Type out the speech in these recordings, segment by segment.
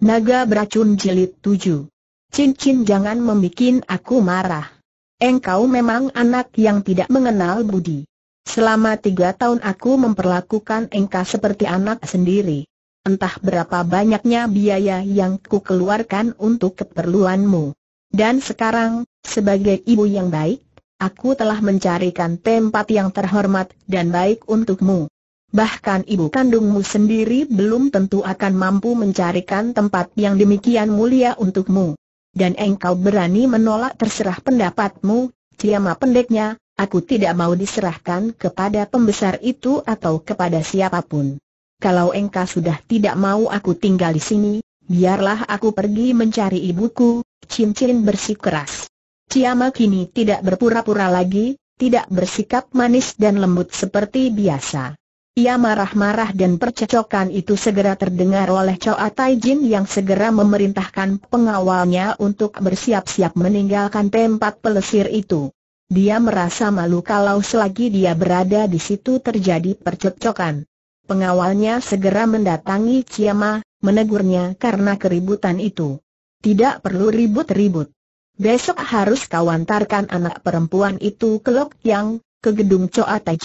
Naga beracun jilid 7. Cincin jangan membuat aku marah. Engkau memang anak yang tidak mengenal budi. Selama tiga tahun aku memperlakukan engkau seperti anak sendiri. Entah berapa banyaknya biaya yang ku keluarkan untuk keperluanmu. Dan sekarang, sebagai ibu yang baik, aku telah mencarikan tempat yang terhormat dan baik untukmu bahkan ibu kandungmu sendiri belum tentu akan mampu mencarikan tempat yang demikian mulia untukmu. Dan engkau berani menolak terserah pendapatmu, ciamat pendeknya, aku tidak mau diserahkan kepada pembesar itu atau kepada siapapun. Kalau engkau sudah tidak mau aku tinggal di sini, biarlah aku pergi mencari ibuku, cincin bersikeras. ciamat kini tidak berpura-pura lagi, tidak bersikap manis dan lembut seperti biasa. Ia marah-marah dan percecokan itu segera terdengar oleh Choa Tai yang segera memerintahkan pengawalnya untuk bersiap-siap meninggalkan tempat pelesir itu. Dia merasa malu kalau selagi dia berada di situ terjadi percecokan. Pengawalnya segera mendatangi Ciama, menegurnya karena keributan itu. Tidak perlu ribut-ribut. Besok harus kau antarkan anak perempuan itu ke Lok Yang, ke gedung Choa Tai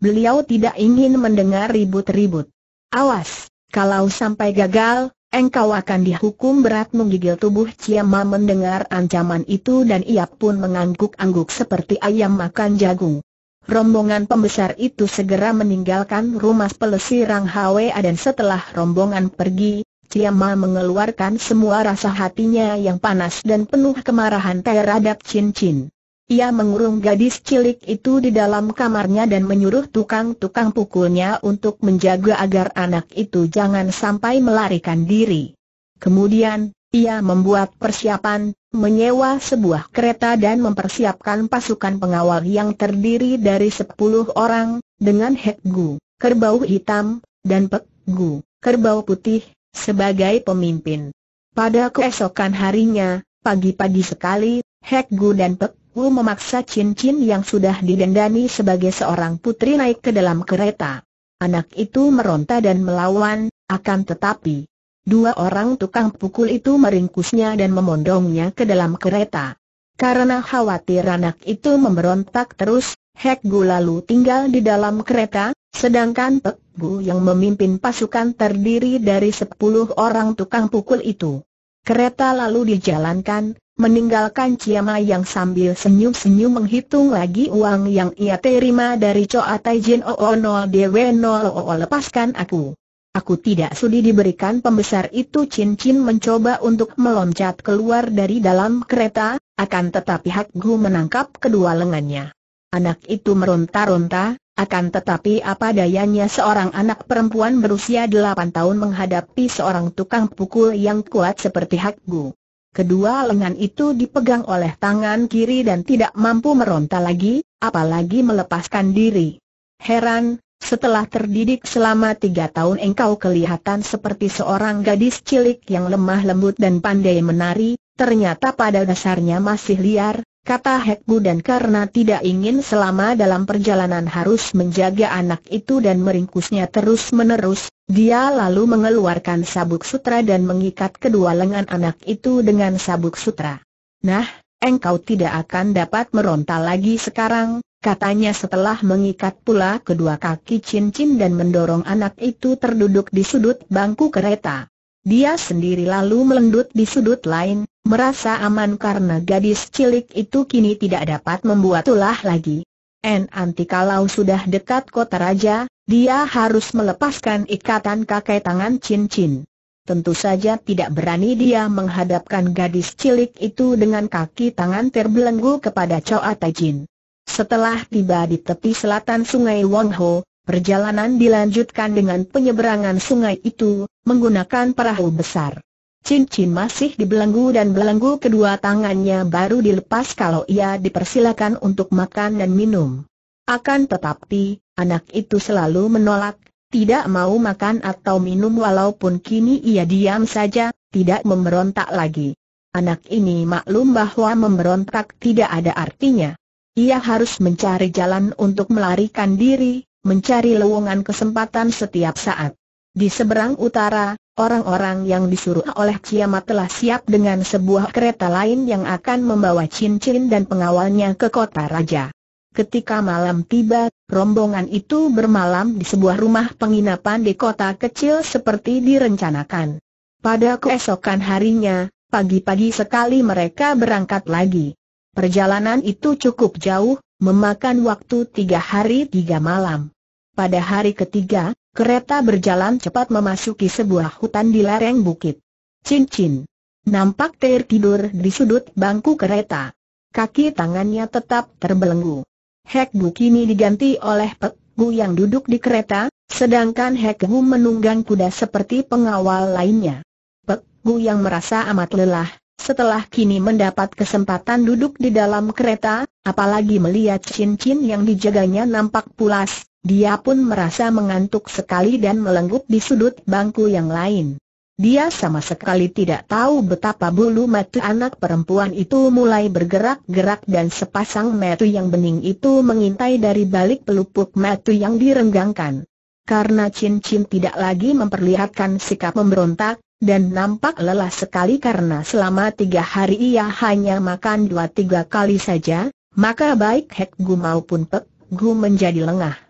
beliau tidak ingin mendengar ribut-ribut. Awas, kalau sampai gagal, engkau akan dihukum berat menggigil tubuh Ciamma mendengar ancaman itu dan ia pun mengangguk-angguk seperti ayam makan jagung. Rombongan pembesar itu segera meninggalkan rumah pelesirang Hwa dan setelah rombongan pergi, Ciamma mengeluarkan semua rasa hatinya yang panas dan penuh kemarahan terhadap Chin Chin. Ia mengurung gadis cilik itu di dalam kamarnya dan menyuruh tukang-tukang pukulnya untuk menjaga agar anak itu jangan sampai melarikan diri. Kemudian, ia membuat persiapan, menyewa sebuah kereta dan mempersiapkan pasukan pengawal yang terdiri dari sepuluh orang, dengan Hek Gu, kerbau hitam, dan Pek Gu, kerbau putih, sebagai pemimpin. Pada keesokan harinya, pagi-pagi sekali, Hek Gu dan Pek Wu memaksa cincin yang sudah didendani sebagai seorang putri naik ke dalam kereta. Anak itu meronta dan melawan, akan tetapi Dua orang tukang pukul itu meringkusnya dan memondongnya ke dalam kereta. Karena khawatir anak itu memberontak terus, Hek Gu lalu tinggal di dalam kereta, sedangkan Pek Gu yang memimpin pasukan terdiri dari sepuluh orang tukang pukul itu. Kereta lalu dijalankan, meninggalkan Ciama yang sambil senyum-senyum menghitung lagi uang yang ia terima dari Choa Taijin 00 DW OO lepaskan aku. Aku tidak sudi diberikan pembesar itu cincin mencoba untuk meloncat keluar dari dalam kereta, akan tetapi Hak Gu menangkap kedua lengannya. Anak itu meronta-ronta, akan tetapi apa dayanya seorang anak perempuan berusia 8 tahun menghadapi seorang tukang pukul yang kuat seperti Hak Gu. Kedua lengan itu dipegang oleh tangan kiri dan tidak mampu meronta lagi, apalagi melepaskan diri. Heran, setelah terdidik selama tiga tahun engkau kelihatan seperti seorang gadis cilik yang lemah lembut dan pandai menari, ternyata pada dasarnya masih liar, kata Hekbu dan karena tidak ingin selama dalam perjalanan harus menjaga anak itu dan meringkusnya terus-menerus, dia lalu mengeluarkan sabuk sutra dan mengikat kedua lengan anak itu dengan sabuk sutra. Nah, engkau tidak akan dapat meronta lagi sekarang, katanya setelah mengikat pula kedua kaki cincin dan mendorong anak itu terduduk di sudut bangku kereta. Dia sendiri lalu melendut di sudut lain, merasa aman karena gadis cilik itu kini tidak dapat membuat ulah lagi. En anti kalau sudah dekat kota raja, dia harus melepaskan ikatan kakek tangan cincin. Tentu saja tidak berani dia menghadapkan gadis cilik itu dengan kaki tangan terbelenggu kepada Choa Taijin. Setelah tiba di tepi selatan sungai Wangho, perjalanan dilanjutkan dengan penyeberangan sungai itu, menggunakan perahu besar. Cincin masih dibelenggu dan belenggu kedua tangannya baru dilepas kalau ia dipersilakan untuk makan dan minum. Akan tetapi, anak itu selalu menolak, tidak mau makan atau minum walaupun kini ia diam saja, tidak memberontak lagi. Anak ini maklum bahwa memberontak tidak ada artinya. Ia harus mencari jalan untuk melarikan diri, mencari lowongan kesempatan setiap saat. Di seberang utara, Orang-orang yang disuruh oleh kiamat telah siap dengan sebuah kereta lain yang akan membawa cincin dan pengawalnya ke kota raja. Ketika malam tiba, rombongan itu bermalam di sebuah rumah penginapan di kota kecil seperti direncanakan. Pada keesokan harinya, pagi-pagi sekali mereka berangkat lagi. Perjalanan itu cukup jauh, memakan waktu tiga hari tiga malam. Pada hari ketiga, kereta berjalan cepat memasuki sebuah hutan di lereng bukit. Cincin. Nampak tertidur di sudut bangku kereta. Kaki tangannya tetap terbelenggu. Hek Bu kini diganti oleh Pek Bu yang duduk di kereta, sedangkan Hek Bu menunggang kuda seperti pengawal lainnya. Pek Bu yang merasa amat lelah, setelah kini mendapat kesempatan duduk di dalam kereta, apalagi melihat cincin yang dijaganya nampak pulas, dia pun merasa mengantuk sekali dan melengkup di sudut bangku yang lain. Dia sama sekali tidak tahu betapa bulu mata anak perempuan itu mulai bergerak-gerak dan sepasang mata yang bening itu mengintai dari balik pelupuk mata yang direnggangkan. Karena cincin tidak lagi memperlihatkan sikap memberontak, dan nampak lelah sekali karena selama tiga hari ia hanya makan dua tiga kali saja, maka baik Hek Gu maupun Pek Gu menjadi lengah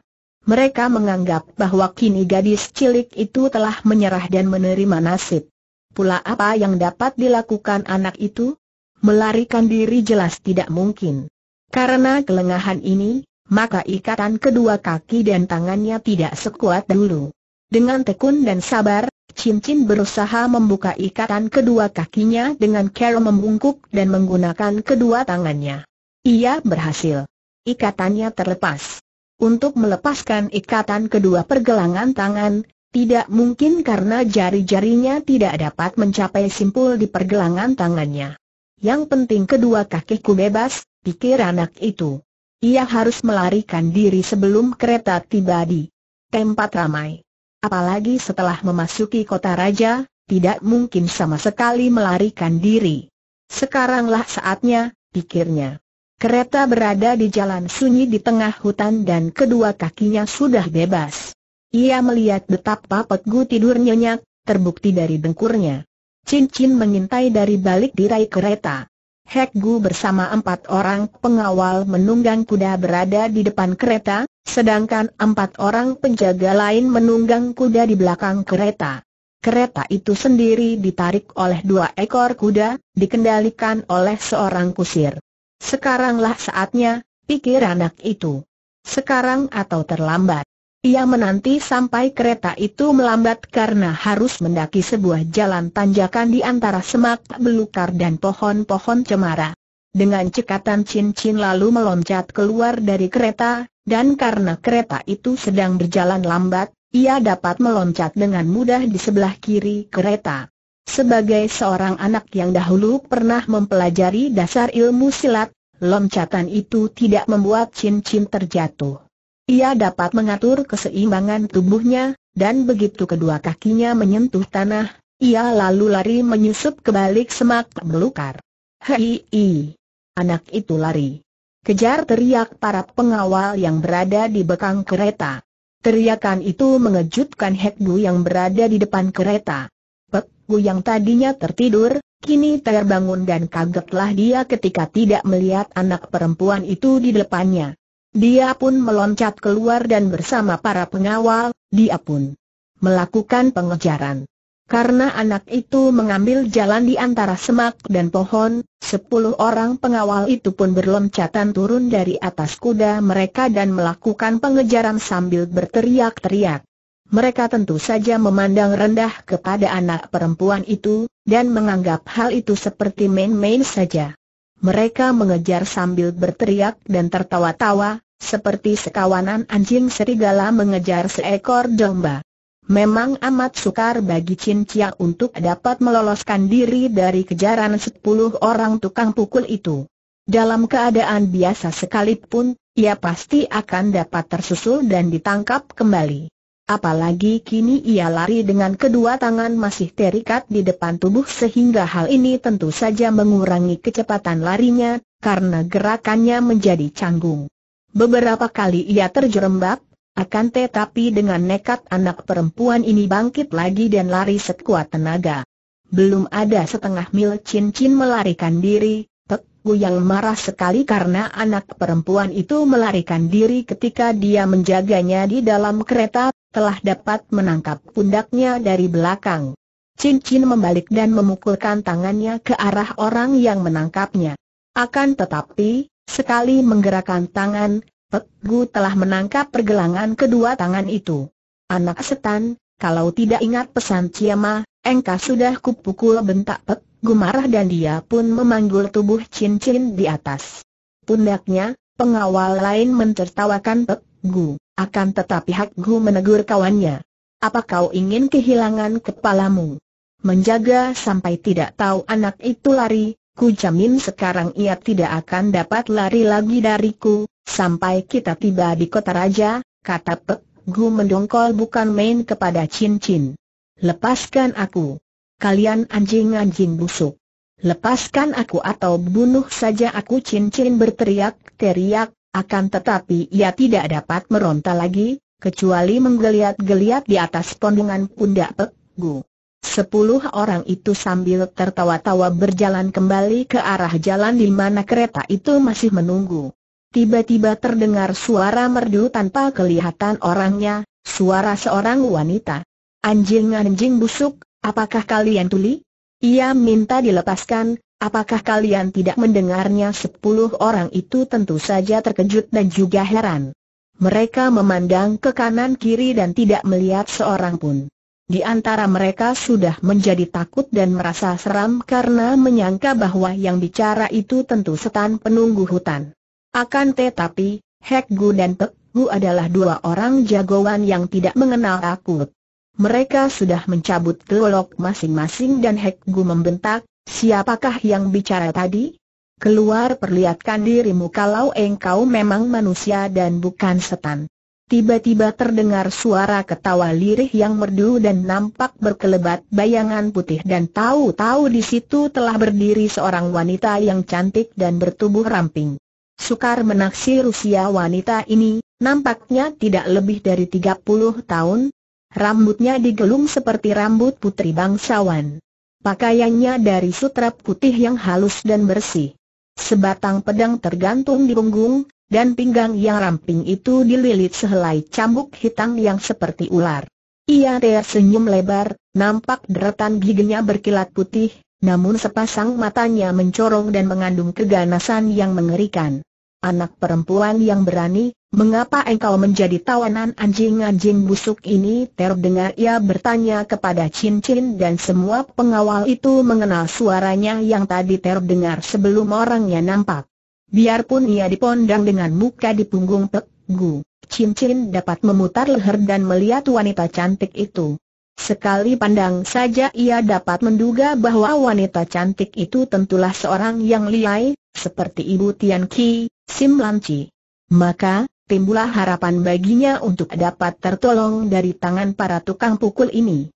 mereka menganggap bahwa kini gadis cilik itu telah menyerah dan menerima nasib. Pula apa yang dapat dilakukan anak itu? Melarikan diri jelas tidak mungkin. Karena kelengahan ini, maka ikatan kedua kaki dan tangannya tidak sekuat dulu. Dengan tekun dan sabar, Cincin berusaha membuka ikatan kedua kakinya dengan cara membungkuk dan menggunakan kedua tangannya. Ia berhasil. Ikatannya terlepas untuk melepaskan ikatan kedua pergelangan tangan, tidak mungkin karena jari-jarinya tidak dapat mencapai simpul di pergelangan tangannya. Yang penting kedua kakiku bebas, pikir anak itu. Ia harus melarikan diri sebelum kereta tiba di tempat ramai. Apalagi setelah memasuki kota raja, tidak mungkin sama sekali melarikan diri. Sekaranglah saatnya, pikirnya. Kereta berada di jalan sunyi di tengah hutan dan kedua kakinya sudah bebas. Ia melihat betapa Pegu tidur nyenyak, terbukti dari dengkurnya. Cincin mengintai dari balik tirai kereta. Hek Gu bersama empat orang pengawal menunggang kuda berada di depan kereta, sedangkan empat orang penjaga lain menunggang kuda di belakang kereta. Kereta itu sendiri ditarik oleh dua ekor kuda, dikendalikan oleh seorang kusir. Sekaranglah saatnya, pikir anak itu. Sekarang atau terlambat. Ia menanti sampai kereta itu melambat karena harus mendaki sebuah jalan tanjakan di antara semak belukar dan pohon-pohon cemara. Dengan cekatan cincin lalu meloncat keluar dari kereta, dan karena kereta itu sedang berjalan lambat, ia dapat meloncat dengan mudah di sebelah kiri kereta. Sebagai seorang anak yang dahulu pernah mempelajari dasar ilmu silat, loncatan itu tidak membuat cincin terjatuh. Ia dapat mengatur keseimbangan tubuhnya, dan begitu kedua kakinya menyentuh tanah, ia lalu lari menyusup ke balik semak belukar. Hei, anak itu lari. Kejar teriak para pengawal yang berada di bekang kereta. Teriakan itu mengejutkan Hekdu yang berada di depan kereta. Gu yang tadinya tertidur, kini terbangun dan kagetlah dia ketika tidak melihat anak perempuan itu di depannya. Dia pun meloncat keluar dan bersama para pengawal, dia pun melakukan pengejaran. Karena anak itu mengambil jalan di antara semak dan pohon, sepuluh orang pengawal itu pun berloncatan turun dari atas kuda mereka dan melakukan pengejaran sambil berteriak-teriak mereka tentu saja memandang rendah kepada anak perempuan itu, dan menganggap hal itu seperti main-main saja. Mereka mengejar sambil berteriak dan tertawa-tawa, seperti sekawanan anjing serigala mengejar seekor domba. Memang amat sukar bagi Chin Chia untuk dapat meloloskan diri dari kejaran sepuluh orang tukang pukul itu. Dalam keadaan biasa sekalipun, ia pasti akan dapat tersusul dan ditangkap kembali. Apalagi kini ia lari dengan kedua tangan masih terikat di depan tubuh sehingga hal ini tentu saja mengurangi kecepatan larinya, karena gerakannya menjadi canggung. Beberapa kali ia terjerembab, akan tetapi dengan nekat anak perempuan ini bangkit lagi dan lari sekuat tenaga. Belum ada setengah mil cincin melarikan diri, Pek yang marah sekali karena anak perempuan itu melarikan diri ketika dia menjaganya di dalam kereta telah dapat menangkap pundaknya dari belakang. Cincin membalik dan memukulkan tangannya ke arah orang yang menangkapnya. Akan tetapi, sekali menggerakkan tangan, Pek Gu telah menangkap pergelangan kedua tangan itu. Anak setan, kalau tidak ingat pesan Ciamah, engkau sudah kupukul bentak Pek Gu marah dan dia pun memanggul tubuh cincin di atas. Pundaknya, pengawal lain mentertawakan Pek Gu. Akan tetapi Hak Gu menegur kawannya. Apa kau ingin kehilangan kepalamu? Menjaga sampai tidak tahu anak itu lari, ku jamin sekarang ia tidak akan dapat lari lagi dariku, sampai kita tiba di kota raja, kata Pek Gu mendongkol bukan main kepada Chin Chin. Lepaskan aku. Kalian anjing-anjing busuk. Lepaskan aku atau bunuh saja aku cincin berteriak-teriak, akan tetapi ia tidak dapat meronta lagi, kecuali menggeliat-geliat di atas pondongan pundak Pegu. Sepuluh orang itu sambil tertawa-tawa berjalan kembali ke arah jalan di mana kereta itu masih menunggu. Tiba-tiba terdengar suara merdu tanpa kelihatan orangnya, suara seorang wanita. Anjing-anjing busuk, apakah kalian tuli? Ia minta dilepaskan, Apakah kalian tidak mendengarnya sepuluh orang itu tentu saja terkejut dan juga heran. Mereka memandang ke kanan kiri dan tidak melihat seorang pun. Di antara mereka sudah menjadi takut dan merasa seram karena menyangka bahwa yang bicara itu tentu setan penunggu hutan. Akan tetapi, Hek Gu dan Pek Gu adalah dua orang jagoan yang tidak mengenal takut. Mereka sudah mencabut gelok masing-masing dan Hek Gu membentak, Siapakah yang bicara tadi? Keluar perlihatkan dirimu kalau engkau memang manusia dan bukan setan. Tiba-tiba terdengar suara ketawa lirih yang merdu dan nampak berkelebat bayangan putih dan tahu-tahu di situ telah berdiri seorang wanita yang cantik dan bertubuh ramping. Sukar menaksir usia wanita ini, nampaknya tidak lebih dari 30 tahun. Rambutnya digelung seperti rambut putri bangsawan. Pakaiannya dari sutra putih yang halus dan bersih. Sebatang pedang tergantung di punggung, dan pinggang yang ramping itu dililit sehelai cambuk hitam yang seperti ular. Ia tersenyum lebar, nampak deretan giginya berkilat putih, namun sepasang matanya mencorong dan mengandung keganasan yang mengerikan. Anak perempuan yang berani, mengapa engkau menjadi tawanan anjing-anjing busuk ini? Terdengar ia bertanya kepada Chin Chin dan semua pengawal itu mengenal suaranya yang tadi terdengar sebelum orangnya nampak. Biarpun ia dipondang dengan muka di punggung Pek Gu, Chin Chin dapat memutar leher dan melihat wanita cantik itu. Sekali pandang saja ia dapat menduga bahwa wanita cantik itu tentulah seorang yang liai, seperti ibu Tian Ki, Sim Lanci. Maka, timbulah harapan baginya untuk dapat tertolong dari tangan para tukang pukul ini.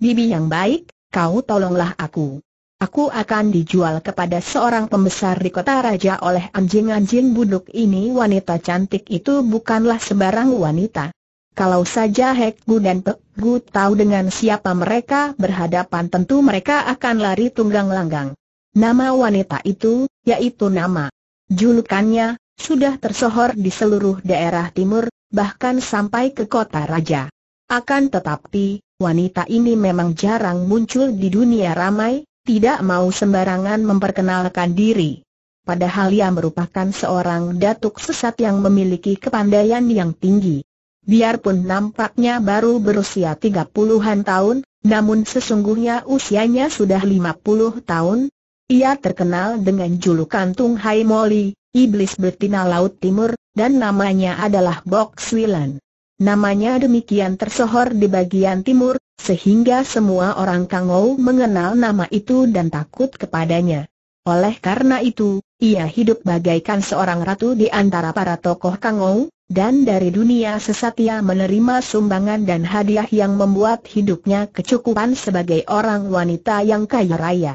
Bibi yang baik, kau tolonglah aku. Aku akan dijual kepada seorang pembesar di kota raja oleh anjing-anjing buduk ini wanita cantik itu bukanlah sebarang wanita. Kalau saja Hek Gu dan Pek Gu tahu dengan siapa mereka berhadapan tentu mereka akan lari tunggang langgang. Nama wanita itu, yaitu nama. Julukannya, sudah tersohor di seluruh daerah timur, bahkan sampai ke kota raja. Akan tetapi, wanita ini memang jarang muncul di dunia ramai, tidak mau sembarangan memperkenalkan diri. Padahal ia merupakan seorang datuk sesat yang memiliki kepandaian yang tinggi. Biarpun nampaknya baru berusia 30-an tahun, namun sesungguhnya usianya sudah 50 tahun. Ia terkenal dengan julukan Tung Hai Moli, iblis betina Laut Timur, dan namanya adalah Bok Swilan. Namanya demikian tersohor di bagian timur, sehingga semua orang Kangou mengenal nama itu dan takut kepadanya. Oleh karena itu, ia hidup bagaikan seorang ratu di antara para tokoh Kangou, dan dari dunia sesat ia menerima sumbangan dan hadiah yang membuat hidupnya kecukupan sebagai orang wanita yang kaya raya.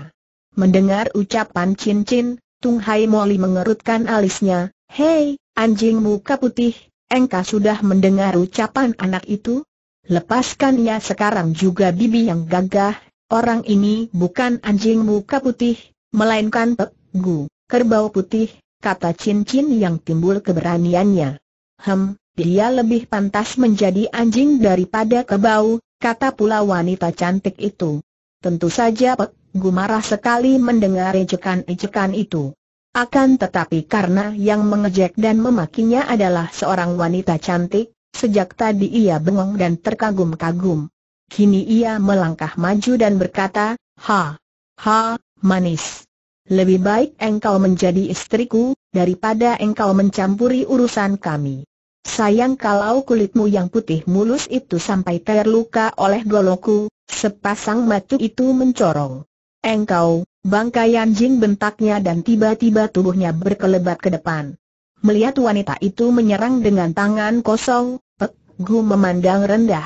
Mendengar ucapan cincin, Tung Hai Moli mengerutkan alisnya, Hei, anjing muka putih, engkau sudah mendengar ucapan anak itu? Lepaskan ya sekarang juga bibi yang gagah, orang ini bukan anjing muka putih, melainkan pegu, kerbau putih, kata cincin yang timbul keberaniannya. Hem, dia lebih pantas menjadi anjing daripada kebau, kata pula wanita cantik itu. Tentu saja Pek Gumarah sekali mendengar ejekan-ejekan itu. Akan tetapi karena yang mengejek dan memakinya adalah seorang wanita cantik, sejak tadi ia bengong dan terkagum-kagum. Kini ia melangkah maju dan berkata, Ha, ha, manis. Lebih baik engkau menjadi istriku, daripada engkau mencampuri urusan kami. Sayang kalau kulitmu yang putih mulus itu sampai terluka oleh goloku. sepasang matu itu mencorong. Engkau, bangkai anjing bentaknya dan tiba-tiba tubuhnya berkelebat ke depan. Melihat wanita itu menyerang dengan tangan kosong, Pek Gu memandang rendah.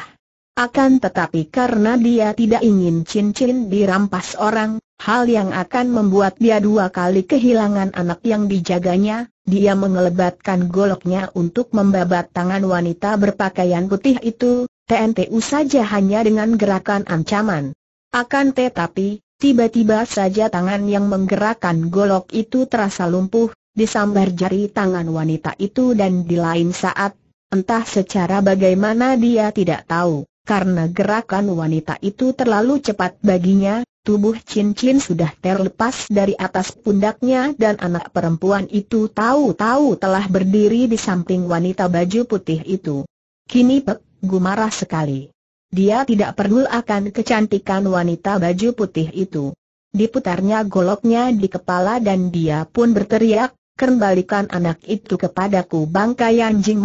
Akan tetapi karena dia tidak ingin cincin dirampas orang, hal yang akan membuat dia dua kali kehilangan anak yang dijaganya, dia mengelebatkan goloknya untuk membabat tangan wanita berpakaian putih itu, TNTU saja hanya dengan gerakan ancaman. Akan tetapi, Tiba-tiba saja tangan yang menggerakkan golok itu terasa lumpuh, disambar jari tangan wanita itu dan di lain saat, entah secara bagaimana dia tidak tahu, karena gerakan wanita itu terlalu cepat baginya, tubuh cincin sudah terlepas dari atas pundaknya dan anak perempuan itu tahu-tahu telah berdiri di samping wanita baju putih itu. Kini Pek, gumarah sekali. Dia tidak perlu akan kecantikan wanita baju putih itu. Diputarnya goloknya di kepala dan dia pun berteriak, Kembalikan anak itu kepadaku bangkai anjing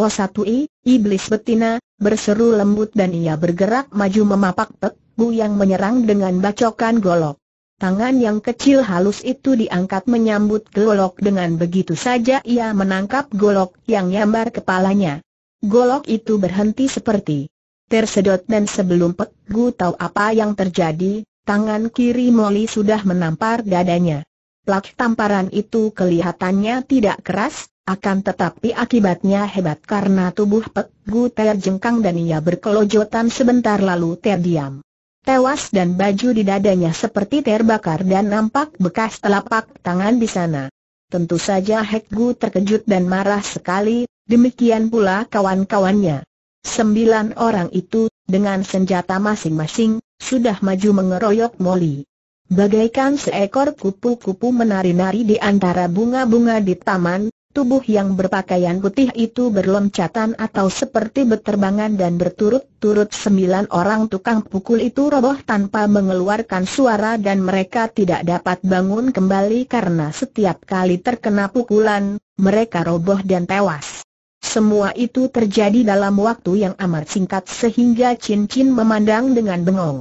i, iblis betina, berseru lembut dan ia bergerak maju memapak Pek Bu yang menyerang dengan bacokan golok. Tangan yang kecil halus itu diangkat menyambut golok dengan begitu saja ia menangkap golok yang nyambar kepalanya. Golok itu berhenti seperti tersedot dan sebelum Pek tahu apa yang terjadi, tangan kiri Molly sudah menampar dadanya. Plak tamparan itu kelihatannya tidak keras, akan tetapi akibatnya hebat karena tubuh Pek Gu terjengkang dan ia berkelojotan sebentar lalu terdiam. Tewas dan baju di dadanya seperti terbakar dan nampak bekas telapak tangan di sana. Tentu saja Hek terkejut dan marah sekali, demikian pula kawan-kawannya. Sembilan orang itu, dengan senjata masing-masing, sudah maju mengeroyok Molly. Bagaikan seekor kupu-kupu menari-nari di antara bunga-bunga di taman, tubuh yang berpakaian putih itu berloncatan atau seperti berterbangan dan berturut-turut sembilan orang tukang pukul itu roboh tanpa mengeluarkan suara dan mereka tidak dapat bangun kembali karena setiap kali terkena pukulan, mereka roboh dan tewas. Semua itu terjadi dalam waktu yang amat singkat sehingga Chin Chin memandang dengan bengong.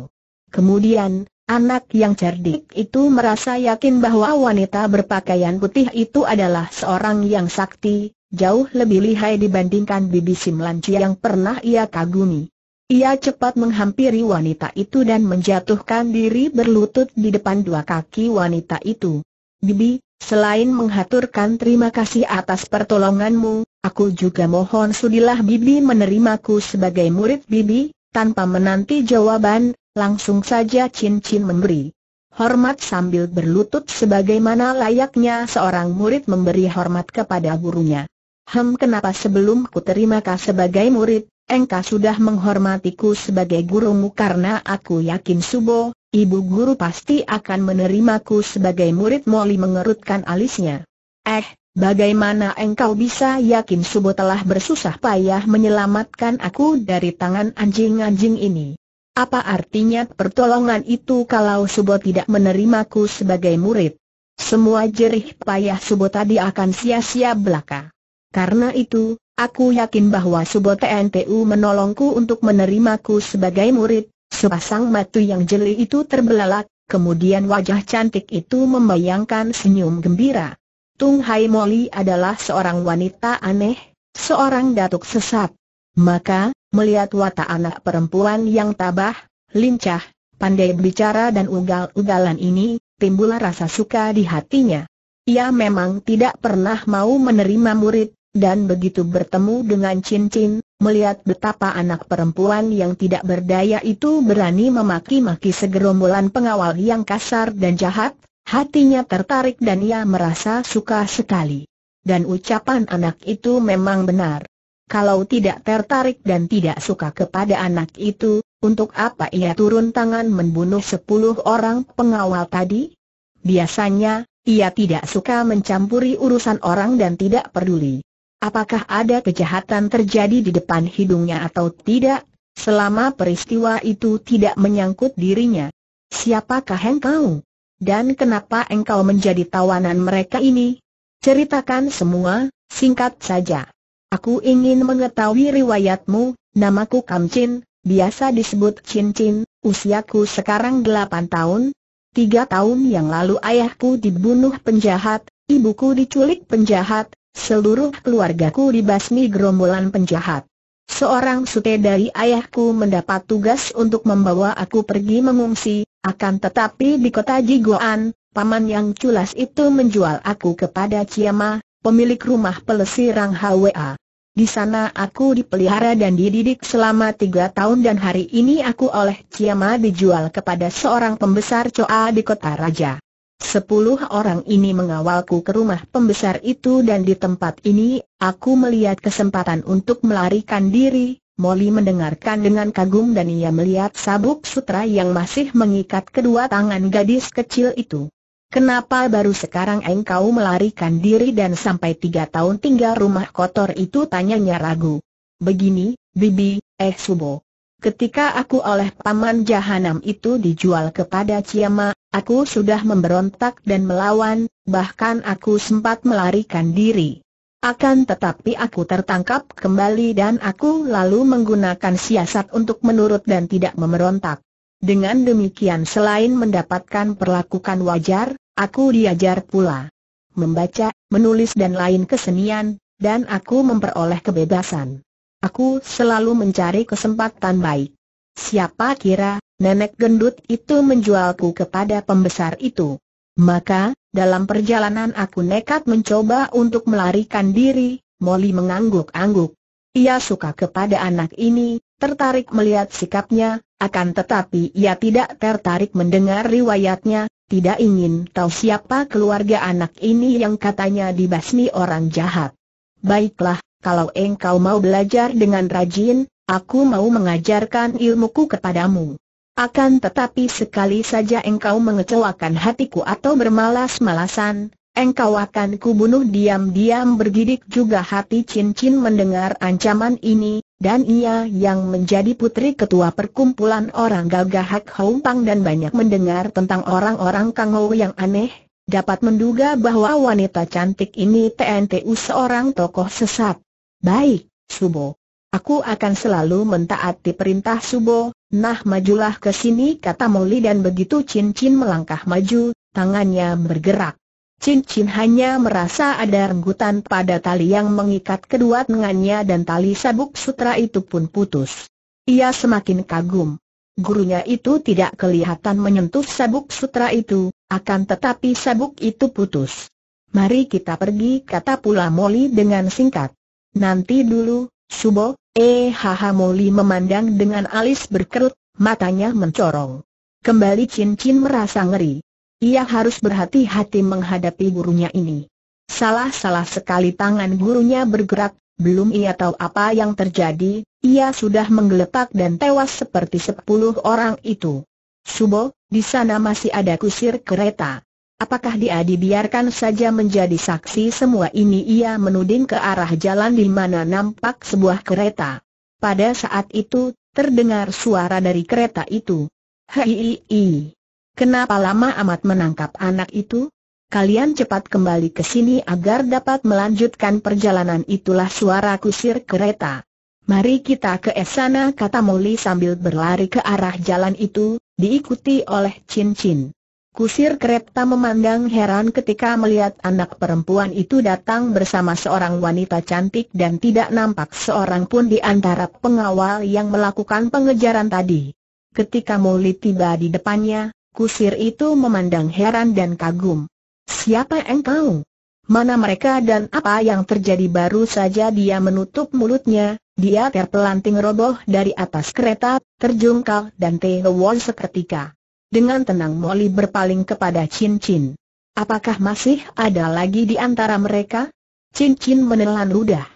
Kemudian, anak yang cerdik itu merasa yakin bahwa wanita berpakaian putih itu adalah seorang yang sakti, jauh lebih lihai dibandingkan Bibi Simlanci yang pernah ia kagumi. Ia cepat menghampiri wanita itu dan menjatuhkan diri berlutut di depan dua kaki wanita itu. Bibi, selain menghaturkan terima kasih atas pertolonganmu, Aku juga mohon sudilah Bibi menerimaku sebagai murid Bibi, tanpa menanti jawaban, langsung saja cincin Cin memberi hormat sambil berlutut sebagaimana layaknya seorang murid memberi hormat kepada gurunya. Hem kenapa sebelum ku terima sebagai murid, engkau sudah menghormatiku sebagai gurumu karena aku yakin Subo, ibu guru pasti akan menerimaku sebagai murid Moli mengerutkan alisnya. Eh, Bagaimana engkau bisa yakin Subo telah bersusah payah menyelamatkan aku dari tangan anjing-anjing ini? Apa artinya pertolongan itu kalau Subo tidak menerimaku sebagai murid? Semua jerih payah Subo tadi akan sia-sia belaka. Karena itu, aku yakin bahwa Subo TNTU menolongku untuk menerimaku sebagai murid, sepasang mata yang jeli itu terbelalak, kemudian wajah cantik itu membayangkan senyum gembira. Tung Hai Moli adalah seorang wanita aneh, seorang datuk sesat. Maka, melihat watak anak perempuan yang tabah, lincah, pandai bicara dan ugal-ugalan ini, timbul rasa suka di hatinya. Ia memang tidak pernah mau menerima murid, dan begitu bertemu dengan cincin, melihat betapa anak perempuan yang tidak berdaya itu berani memaki-maki segerombolan pengawal yang kasar dan jahat, Hatinya tertarik dan ia merasa suka sekali. Dan ucapan anak itu memang benar. Kalau tidak tertarik dan tidak suka kepada anak itu, untuk apa ia turun tangan membunuh sepuluh orang pengawal tadi? Biasanya, ia tidak suka mencampuri urusan orang dan tidak peduli. Apakah ada kejahatan terjadi di depan hidungnya atau tidak, selama peristiwa itu tidak menyangkut dirinya? Siapakah engkau? Dan kenapa engkau menjadi tawanan mereka ini? Ceritakan semua, singkat saja. Aku ingin mengetahui riwayatmu, namaku Kamcin, biasa disebut Cincin, usiaku sekarang 8 tahun. Tiga tahun yang lalu ayahku dibunuh penjahat, ibuku diculik penjahat, seluruh keluargaku dibasmi gerombolan penjahat. Seorang sute dari ayahku mendapat tugas untuk membawa aku pergi mengungsi, akan tetapi di kota Jiguan, paman yang culas itu menjual aku kepada Ciama, pemilik rumah pelesirang HWA. Di sana aku dipelihara dan dididik selama tiga tahun dan hari ini aku oleh Ciama dijual kepada seorang pembesar Coa di kota Raja. Sepuluh orang ini mengawalku ke rumah pembesar itu dan di tempat ini, aku melihat kesempatan untuk melarikan diri, Molly mendengarkan dengan kagum dan ia melihat sabuk sutra yang masih mengikat kedua tangan gadis kecil itu. Kenapa baru sekarang engkau melarikan diri dan sampai tiga tahun tinggal rumah kotor itu tanyanya ragu. Begini, Bibi, eh Subo. Ketika aku oleh paman jahanam itu dijual kepada Ciama, aku sudah memberontak dan melawan, bahkan aku sempat melarikan diri. Akan tetapi aku tertangkap kembali dan aku lalu menggunakan siasat untuk menurut dan tidak memerontak. Dengan demikian selain mendapatkan perlakuan wajar, aku diajar pula membaca, menulis dan lain kesenian, dan aku memperoleh kebebasan. Aku selalu mencari kesempatan baik. Siapa kira, nenek gendut itu menjualku kepada pembesar itu. Maka, dalam perjalanan aku nekat mencoba untuk melarikan diri, Molly mengangguk-angguk. Ia suka kepada anak ini, tertarik melihat sikapnya, akan tetapi ia tidak tertarik mendengar riwayatnya, tidak ingin tahu siapa keluarga anak ini yang katanya dibasmi orang jahat. Baiklah, kalau engkau mau belajar dengan rajin, aku mau mengajarkan ilmuku kepadamu. Akan tetapi sekali saja engkau mengecewakan hatiku atau bermalas-malasan, engkau akan kubunuh diam-diam bergidik juga hati cincin mendengar ancaman ini, dan ia yang menjadi putri ketua perkumpulan orang gagah Hak Hompang dan banyak mendengar tentang orang-orang Kang yang aneh, dapat menduga bahwa wanita cantik ini TNTU seorang tokoh sesat. Baik, Subo, Aku akan selalu mentaati perintah Subo, nah majulah ke sini kata Moli dan begitu cincin melangkah maju, tangannya bergerak. Cincin hanya merasa ada renggutan pada tali yang mengikat kedua tangannya dan tali sabuk sutra itu pun putus. Ia semakin kagum. Gurunya itu tidak kelihatan menyentuh sabuk sutra itu, akan tetapi sabuk itu putus. Mari kita pergi kata pula Moli dengan singkat. Nanti dulu, Subo, eh Moli memandang dengan alis berkerut, matanya mencorong. Kembali Chin Chin merasa ngeri. Ia harus berhati-hati menghadapi gurunya ini. Salah-salah sekali tangan gurunya bergerak, belum ia tahu apa yang terjadi, ia sudah menggeletak dan tewas seperti sepuluh orang itu. Subo, di sana masih ada kusir kereta. Apakah dia dibiarkan saja menjadi saksi semua ini ia menuding ke arah jalan di mana nampak sebuah kereta. Pada saat itu, terdengar suara dari kereta itu. Hei, kenapa lama amat menangkap anak itu? Kalian cepat kembali ke sini agar dapat melanjutkan perjalanan itulah suara kusir kereta. Mari kita ke sana kata Molly sambil berlari ke arah jalan itu, diikuti oleh Cin Cin. Kusir kereta memandang heran ketika melihat anak perempuan itu datang bersama seorang wanita cantik dan tidak nampak seorang pun di antara pengawal yang melakukan pengejaran tadi. Ketika Moli tiba di depannya, kusir itu memandang heran dan kagum. Siapa engkau? Mana mereka dan apa yang terjadi baru saja dia menutup mulutnya, dia terpelanting roboh dari atas kereta, terjungkal dan tewas seketika. Dengan tenang Molly berpaling kepada Chin Chin. Apakah masih ada lagi di antara mereka? Chin Chin menelan ludah.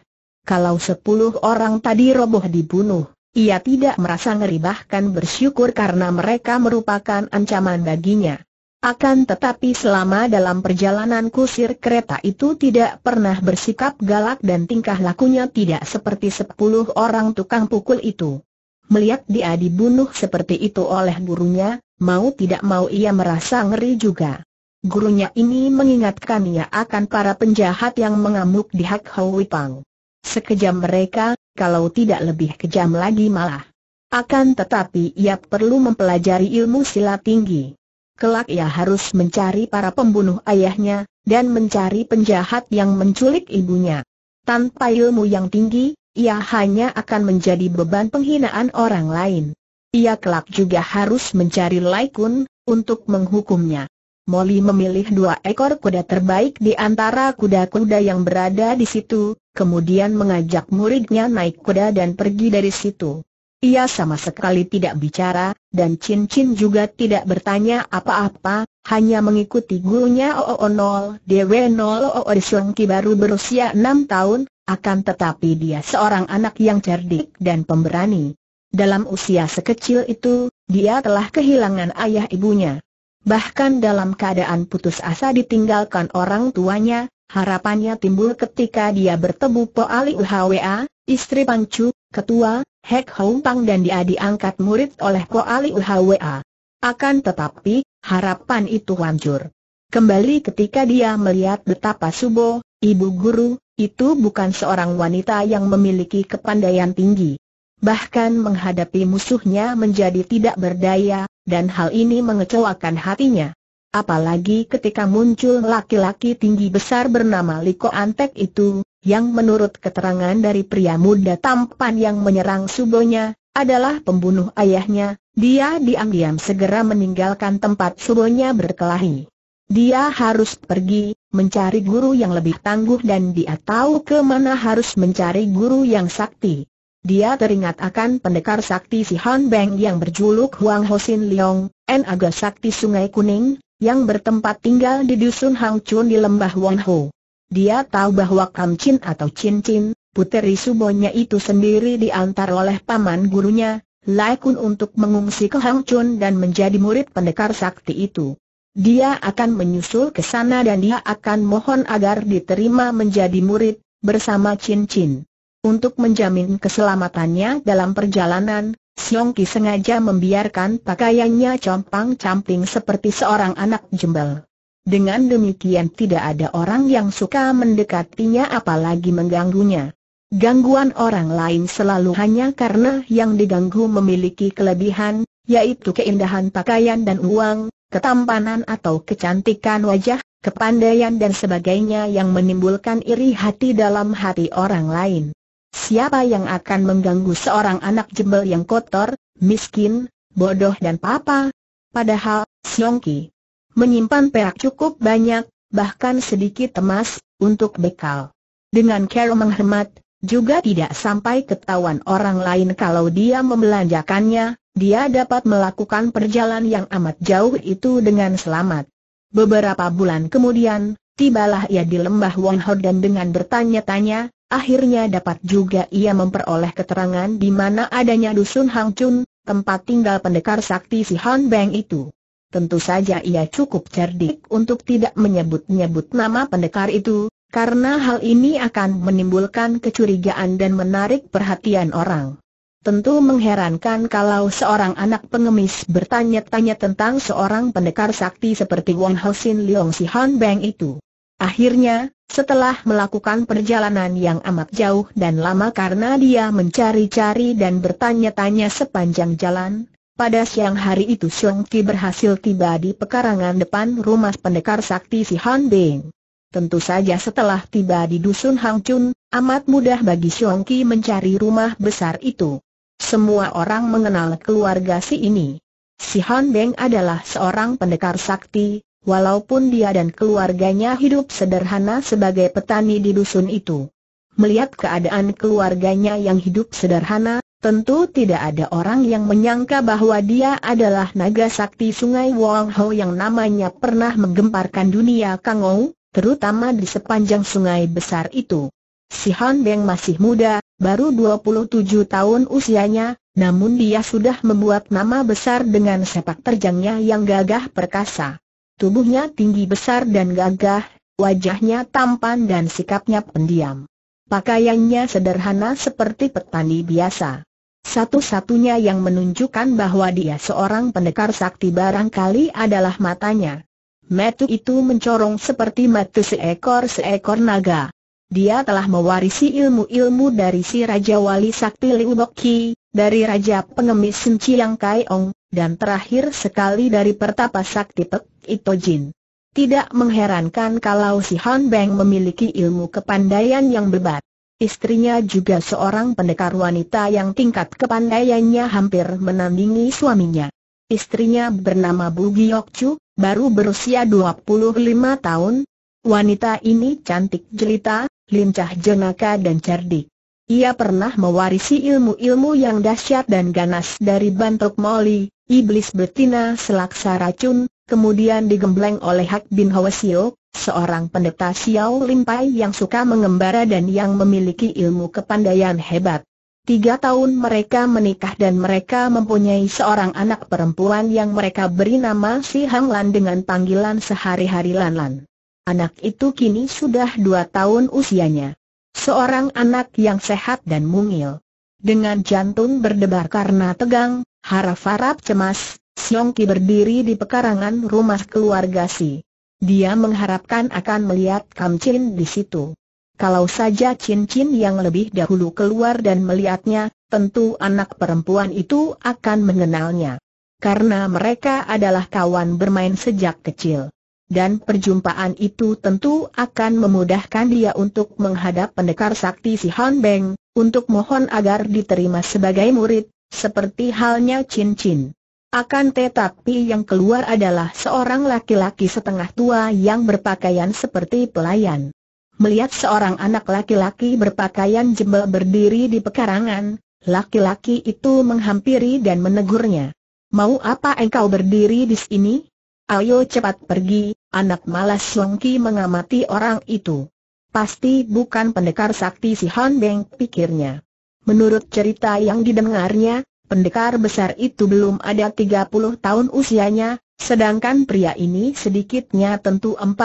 Kalau sepuluh orang tadi roboh dibunuh, ia tidak merasa ngeri bahkan bersyukur karena mereka merupakan ancaman baginya. Akan tetapi selama dalam perjalanan kusir kereta itu tidak pernah bersikap galak dan tingkah lakunya tidak seperti sepuluh orang tukang pukul itu. Melihat dia dibunuh seperti itu oleh burunya mau tidak mau ia merasa ngeri juga. Gurunya ini mengingatkan ia akan para penjahat yang mengamuk di Hak Hoi Pang. Sekejam mereka, kalau tidak lebih kejam lagi malah. Akan tetapi ia perlu mempelajari ilmu silat tinggi. Kelak ia harus mencari para pembunuh ayahnya, dan mencari penjahat yang menculik ibunya. Tanpa ilmu yang tinggi, ia hanya akan menjadi beban penghinaan orang lain ia kelak juga harus mencari Laikun, untuk menghukumnya. Molly memilih dua ekor kuda terbaik di antara kuda-kuda yang berada di situ, kemudian mengajak muridnya naik kuda dan pergi dari situ. Ia sama sekali tidak bicara, dan Chin Chin juga tidak bertanya apa-apa, hanya mengikuti gurunya OO0 DW0 OO Songki baru berusia enam tahun, akan tetapi dia seorang anak yang cerdik dan pemberani. Dalam usia sekecil itu, dia telah kehilangan ayah ibunya. Bahkan dalam keadaan putus asa ditinggalkan orang tuanya, harapannya timbul ketika dia bertemu Po Ali Uhwa, istri Pancu, ketua, Hek Hong Pang dan dia diangkat murid oleh Po Ali Uhwa. Akan tetapi, harapan itu hancur. Kembali ketika dia melihat betapa Subo, ibu guru, itu bukan seorang wanita yang memiliki kepandaian tinggi bahkan menghadapi musuhnya menjadi tidak berdaya, dan hal ini mengecewakan hatinya. Apalagi ketika muncul laki-laki tinggi besar bernama Liko Antek itu, yang menurut keterangan dari pria muda tampan yang menyerang subonya, adalah pembunuh ayahnya, dia diam-diam segera meninggalkan tempat subonya berkelahi. Dia harus pergi, mencari guru yang lebih tangguh dan dia tahu kemana harus mencari guru yang sakti. Dia teringat akan pendekar sakti si Han Beng yang berjuluk Huang Hosin Leong, N Aga Sakti Sungai Kuning, yang bertempat tinggal di dusun Hang Chun di lembah Wonho. Dia tahu bahwa Kam Chin atau Chin Chin, puteri subonya itu sendiri diantar oleh paman gurunya, Lai Kun untuk mengungsi ke Hang Chun dan menjadi murid pendekar sakti itu. Dia akan menyusul ke sana dan dia akan mohon agar diterima menjadi murid, bersama Chin Chin. Untuk menjamin keselamatannya dalam perjalanan, Siong Ki sengaja membiarkan pakaiannya compang-camping seperti seorang anak jembel. Dengan demikian tidak ada orang yang suka mendekatinya apalagi mengganggunya. Gangguan orang lain selalu hanya karena yang diganggu memiliki kelebihan, yaitu keindahan pakaian dan uang, ketampanan atau kecantikan wajah, kepandaian dan sebagainya yang menimbulkan iri hati dalam hati orang lain. Siapa yang akan mengganggu seorang anak jembel yang kotor, miskin, bodoh dan papa? Padahal, Siongki menyimpan perak cukup banyak, bahkan sedikit emas, untuk bekal. Dengan cara menghemat, juga tidak sampai ketahuan orang lain kalau dia membelanjakannya, dia dapat melakukan perjalanan yang amat jauh itu dengan selamat. Beberapa bulan kemudian, tibalah ia di lembah Wonho dan dengan bertanya-tanya, Akhirnya dapat juga ia memperoleh keterangan di mana adanya dusun Hang Chun, tempat tinggal pendekar sakti si Han Beng itu. Tentu saja ia cukup cerdik untuk tidak menyebut-nyebut nama pendekar itu, karena hal ini akan menimbulkan kecurigaan dan menarik perhatian orang. Tentu mengherankan kalau seorang anak pengemis bertanya-tanya tentang seorang pendekar sakti seperti Wong Hsin Leong si Han Beng itu. Akhirnya, setelah melakukan perjalanan yang amat jauh dan lama karena dia mencari-cari dan bertanya-tanya sepanjang jalan, pada siang hari itu Song Ki berhasil tiba di pekarangan depan rumah pendekar sakti si Han Bing. Tentu saja setelah tiba di dusun Hang Chun, amat mudah bagi Song Ki mencari rumah besar itu. Semua orang mengenal keluarga si ini. Si Han Beng adalah seorang pendekar sakti, walaupun dia dan keluarganya hidup sederhana sebagai petani di dusun itu. Melihat keadaan keluarganya yang hidup sederhana, Tentu tidak ada orang yang menyangka bahwa dia adalah naga sakti sungai Wong Ho yang namanya pernah menggemparkan dunia Kangou, terutama di sepanjang sungai besar itu. Si Han Beng masih muda, baru 27 tahun usianya, namun dia sudah membuat nama besar dengan sepak terjangnya yang gagah perkasa. Tubuhnya tinggi besar dan gagah, wajahnya tampan dan sikapnya pendiam. Pakaiannya sederhana seperti petani biasa. Satu-satunya yang menunjukkan bahwa dia seorang pendekar sakti barangkali adalah matanya. Metu itu mencorong seperti mata seekor-seekor naga. Dia telah mewarisi ilmu-ilmu dari si Raja Wali Sakti Liu Bokki, dari Raja Pengemis Sim Chiang Kai Ong, dan terakhir sekali dari Pertapa Sakti Pek Ito Jin. Tidak mengherankan kalau si Han Beng memiliki ilmu kepandaian yang bebat. Istrinya juga seorang pendekar wanita yang tingkat kepandaiannya hampir menandingi suaminya. Istrinya bernama Bu Giok Chu, baru berusia 25 tahun. Wanita ini cantik jelita, lincah jenaka dan cerdik. Ia pernah mewarisi ilmu-ilmu yang dahsyat dan ganas dari Bantok Moli, iblis betina selaksa racun, kemudian digembleng oleh Hak Bin Hwasio, seorang pendeta Xiao Limpai yang suka mengembara dan yang memiliki ilmu kepandaian hebat. Tiga tahun mereka menikah dan mereka mempunyai seorang anak perempuan yang mereka beri nama Si Hang Lan dengan panggilan sehari-hari Lan Lan. Anak itu kini sudah dua tahun usianya. Seorang anak yang sehat dan mungil. Dengan jantung berdebar karena tegang, harap-harap cemas, Siongki berdiri di pekarangan rumah keluarga Si. Dia mengharapkan akan melihat Kam Chin di situ. Kalau saja Chin Chin yang lebih dahulu keluar dan melihatnya, tentu anak perempuan itu akan mengenalnya. Karena mereka adalah kawan bermain sejak kecil dan perjumpaan itu tentu akan memudahkan dia untuk menghadap pendekar sakti si Han Beng, untuk mohon agar diterima sebagai murid, seperti halnya Chin Chin. Akan tetapi yang keluar adalah seorang laki-laki setengah tua yang berpakaian seperti pelayan. Melihat seorang anak laki-laki berpakaian jebel berdiri di pekarangan, laki-laki itu menghampiri dan menegurnya. Mau apa engkau berdiri di sini? Ayo cepat pergi, Anak malas Songki mengamati orang itu. Pasti bukan pendekar sakti si Han Beng pikirnya. Menurut cerita yang didengarnya, pendekar besar itu belum ada 30 tahun usianya, sedangkan pria ini sedikitnya tentu 40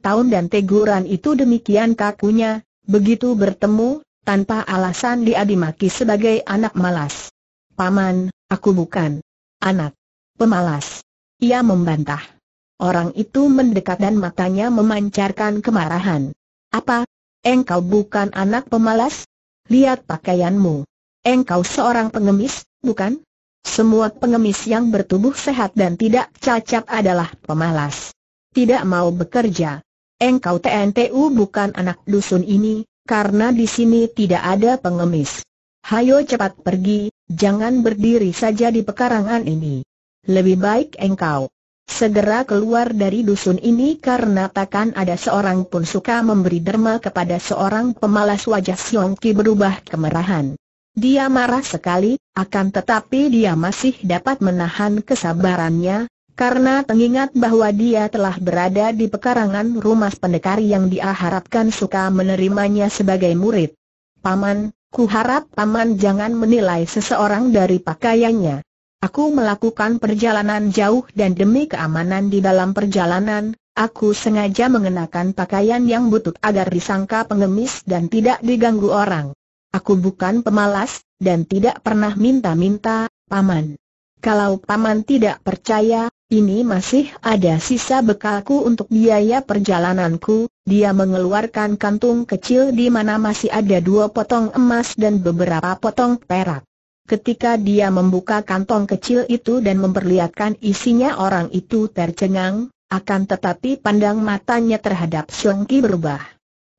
tahun dan teguran itu demikian kakunya, begitu bertemu, tanpa alasan dia sebagai anak malas. Paman, aku bukan anak pemalas. Ia membantah. Orang itu mendekat dan matanya memancarkan kemarahan. Apa? Engkau bukan anak pemalas? Lihat pakaianmu. Engkau seorang pengemis, bukan? Semua pengemis yang bertubuh sehat dan tidak cacat adalah pemalas. Tidak mau bekerja. Engkau TNTU bukan anak dusun ini, karena di sini tidak ada pengemis. Hayo cepat pergi, jangan berdiri saja di pekarangan ini. Lebih baik engkau Segera keluar dari dusun ini karena takkan ada seorang pun suka memberi derma kepada seorang pemalas wajah Siong Ki berubah kemerahan. Dia marah sekali, akan tetapi dia masih dapat menahan kesabarannya, karena mengingat bahwa dia telah berada di pekarangan rumah pendekar yang dia harapkan suka menerimanya sebagai murid. Paman, ku harap Paman jangan menilai seseorang dari pakaiannya. Aku melakukan perjalanan jauh dan demi keamanan di dalam perjalanan, aku sengaja mengenakan pakaian yang butut agar disangka pengemis dan tidak diganggu orang. Aku bukan pemalas, dan tidak pernah minta-minta, Paman. Kalau Paman tidak percaya, ini masih ada sisa bekalku untuk biaya perjalananku. Dia mengeluarkan kantung kecil di mana masih ada dua potong emas dan beberapa potong perak. Ketika dia membuka kantong kecil itu dan memperlihatkan isinya orang itu tercengang, akan tetapi pandang matanya terhadap Siong Ki berubah.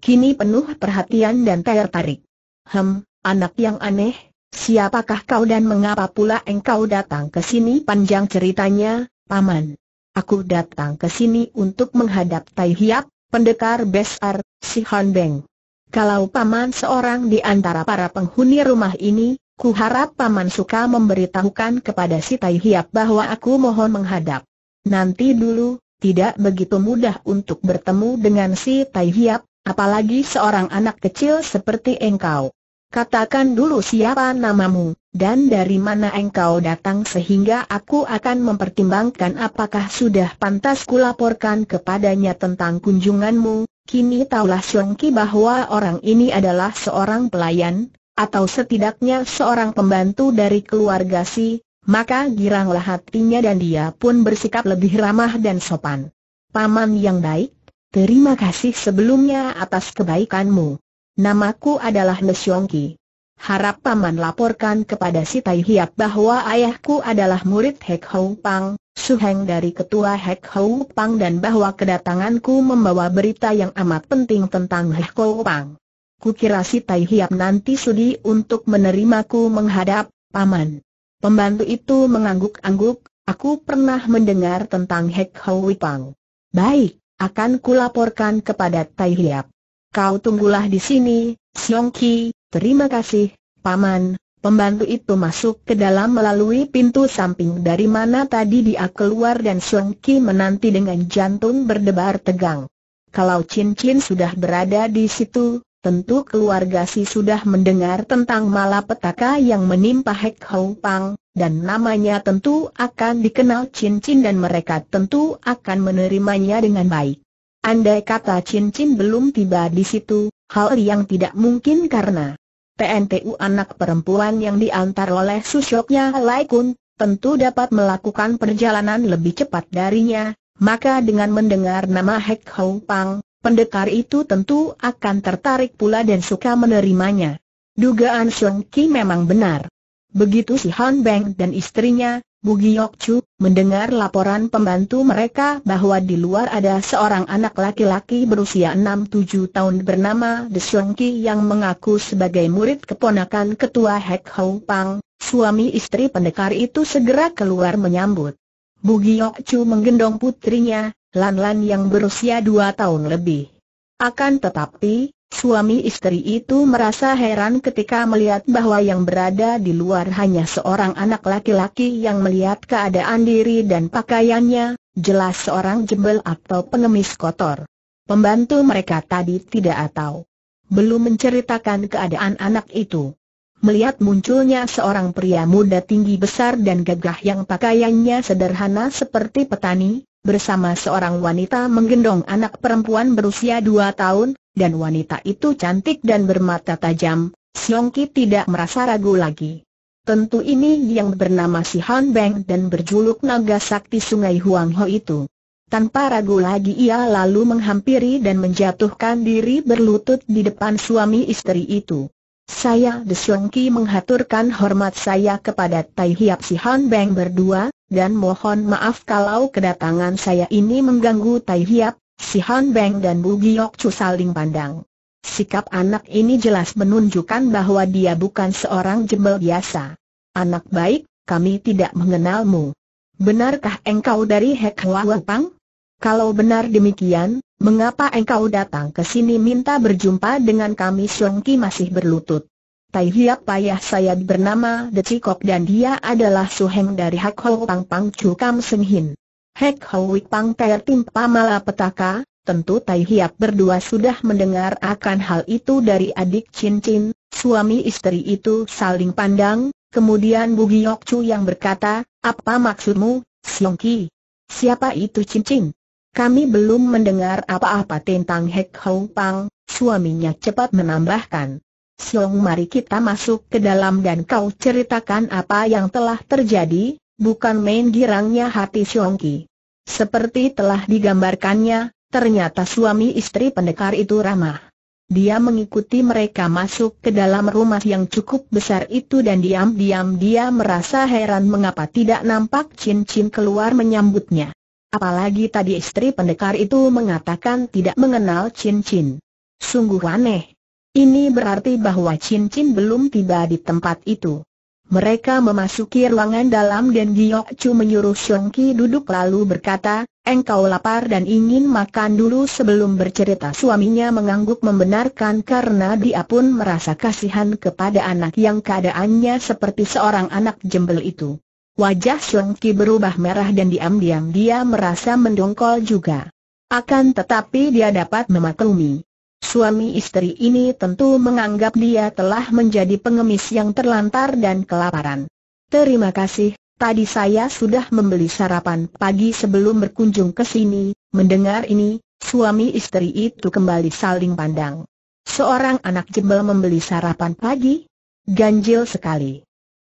Kini penuh perhatian dan tertarik. Hem, anak yang aneh, siapakah kau dan mengapa pula engkau datang ke sini panjang ceritanya, Paman? Aku datang ke sini untuk menghadap Tai Hiap, pendekar Besar, si Hon Beng. Kalau paman seorang di antara para penghuni rumah ini, Ku harap Paman suka memberitahukan kepada si Tai Hiap bahwa aku mohon menghadap. Nanti dulu, tidak begitu mudah untuk bertemu dengan si Tai Hiap, apalagi seorang anak kecil seperti engkau. Katakan dulu siapa namamu, dan dari mana engkau datang sehingga aku akan mempertimbangkan apakah sudah pantas kulaporkan kepadanya tentang kunjunganmu. Kini taulah Siongki bahwa orang ini adalah seorang pelayan, atau setidaknya seorang pembantu dari keluarga si, maka giranglah hatinya dan dia pun bersikap lebih ramah dan sopan. Paman yang baik, terima kasih sebelumnya atas kebaikanmu. Namaku adalah Nesyongki. Harap Paman laporkan kepada si Tai Hiap bahwa ayahku adalah murid Hek Hou Pang, suheng dari ketua Hek Hou Pang dan bahwa kedatanganku membawa berita yang amat penting tentang Hek Hou Pang. Kukira si Tai Hiap nanti sudi untuk menerimaku menghadap, paman. Pembantu itu mengangguk-angguk, aku pernah mendengar tentang Hek Hau Wipang. Baik, akan kulaporkan kepada Tai Hiap. Kau tunggulah di sini, Siong Ki, terima kasih, paman. Pembantu itu masuk ke dalam melalui pintu samping dari mana tadi dia keluar dan Siong Ki menanti dengan jantung berdebar tegang. Kalau cincin sudah berada di situ, Tentu keluarga Si sudah mendengar tentang malapetaka yang menimpa Hek Pang, dan namanya tentu akan dikenal cincin dan mereka tentu akan menerimanya dengan baik. Andai kata cincin belum tiba di situ, hal yang tidak mungkin karena PNTU anak perempuan yang diantar oleh susyoknya Lai Kun, tentu dapat melakukan perjalanan lebih cepat darinya, maka dengan mendengar nama Hek Pang, pendekar itu tentu akan tertarik pula dan suka menerimanya. Dugaan Song Ki memang benar. Begitu si Han Beng dan istrinya, Bugi Yok Chu, mendengar laporan pembantu mereka bahwa di luar ada seorang anak laki-laki berusia 6-7 tahun bernama De Song Ki yang mengaku sebagai murid keponakan ketua Hek Hou Pang, suami istri pendekar itu segera keluar menyambut. Bugi Yok Chu menggendong putrinya, Lan Lan yang berusia dua tahun lebih. Akan tetapi, suami istri itu merasa heran ketika melihat bahwa yang berada di luar hanya seorang anak laki-laki yang melihat keadaan diri dan pakaiannya, jelas seorang jebel atau pengemis kotor. Pembantu mereka tadi tidak atau belum menceritakan keadaan anak itu. Melihat munculnya seorang pria muda tinggi besar dan gagah yang pakaiannya sederhana seperti petani, bersama seorang wanita menggendong anak perempuan berusia dua tahun, dan wanita itu cantik dan bermata tajam, Siong Ki tidak merasa ragu lagi. Tentu ini yang bernama si Han Beng dan berjuluk naga sakti sungai Huang Ho itu. Tanpa ragu lagi ia lalu menghampiri dan menjatuhkan diri berlutut di depan suami istri itu. Saya Desongki menghaturkan hormat saya kepada Tai Hiap Si Han Beng berdua, dan mohon maaf kalau kedatangan saya ini mengganggu Tai Hiap, Si Han Beng dan Bu Giok Chu saling pandang. Sikap anak ini jelas menunjukkan bahwa dia bukan seorang jembel biasa. Anak baik, kami tidak mengenalmu. Benarkah engkau dari Hek Hwa Kalau benar demikian, Mengapa engkau datang ke sini minta berjumpa dengan kami Siong Ki masih berlutut. Tai Hiap Payah saya bernama De Cikok dan dia adalah suheng dari Hak Ho Pang Pang Chu Kam Seng Hin. Hak Ho Wik Pang Tim Pamala Petaka, tentu Tai Hiap berdua sudah mendengar akan hal itu dari adik Cincin, suami istri itu saling pandang, kemudian Bugiok Chu yang berkata, apa maksudmu, Siong Ki? Siapa itu Cincin? Kami belum mendengar apa-apa tentang Hek Hou Pang, suaminya cepat menambahkan. Siong mari kita masuk ke dalam dan kau ceritakan apa yang telah terjadi, bukan main girangnya hati Siong Ki. Seperti telah digambarkannya, ternyata suami istri pendekar itu ramah. Dia mengikuti mereka masuk ke dalam rumah yang cukup besar itu dan diam-diam dia merasa heran mengapa tidak nampak cincin keluar menyambutnya. Apalagi tadi istri pendekar itu mengatakan tidak mengenal cincin. Sungguh aneh. Ini berarti bahwa cincin belum tiba di tempat itu. Mereka memasuki ruangan dalam dan Giok Chu menyuruh Ki duduk lalu berkata, engkau lapar dan ingin makan dulu sebelum bercerita. Suaminya mengangguk membenarkan karena dia pun merasa kasihan kepada anak yang keadaannya seperti seorang anak jembel itu. Wajah Song Ki berubah merah dan diam-diam dia merasa mendongkol juga. Akan tetapi dia dapat memaklumi. Suami istri ini tentu menganggap dia telah menjadi pengemis yang terlantar dan kelaparan. Terima kasih, tadi saya sudah membeli sarapan pagi sebelum berkunjung ke sini. Mendengar ini, suami istri itu kembali saling pandang. Seorang anak jebel membeli sarapan pagi? Ganjil sekali.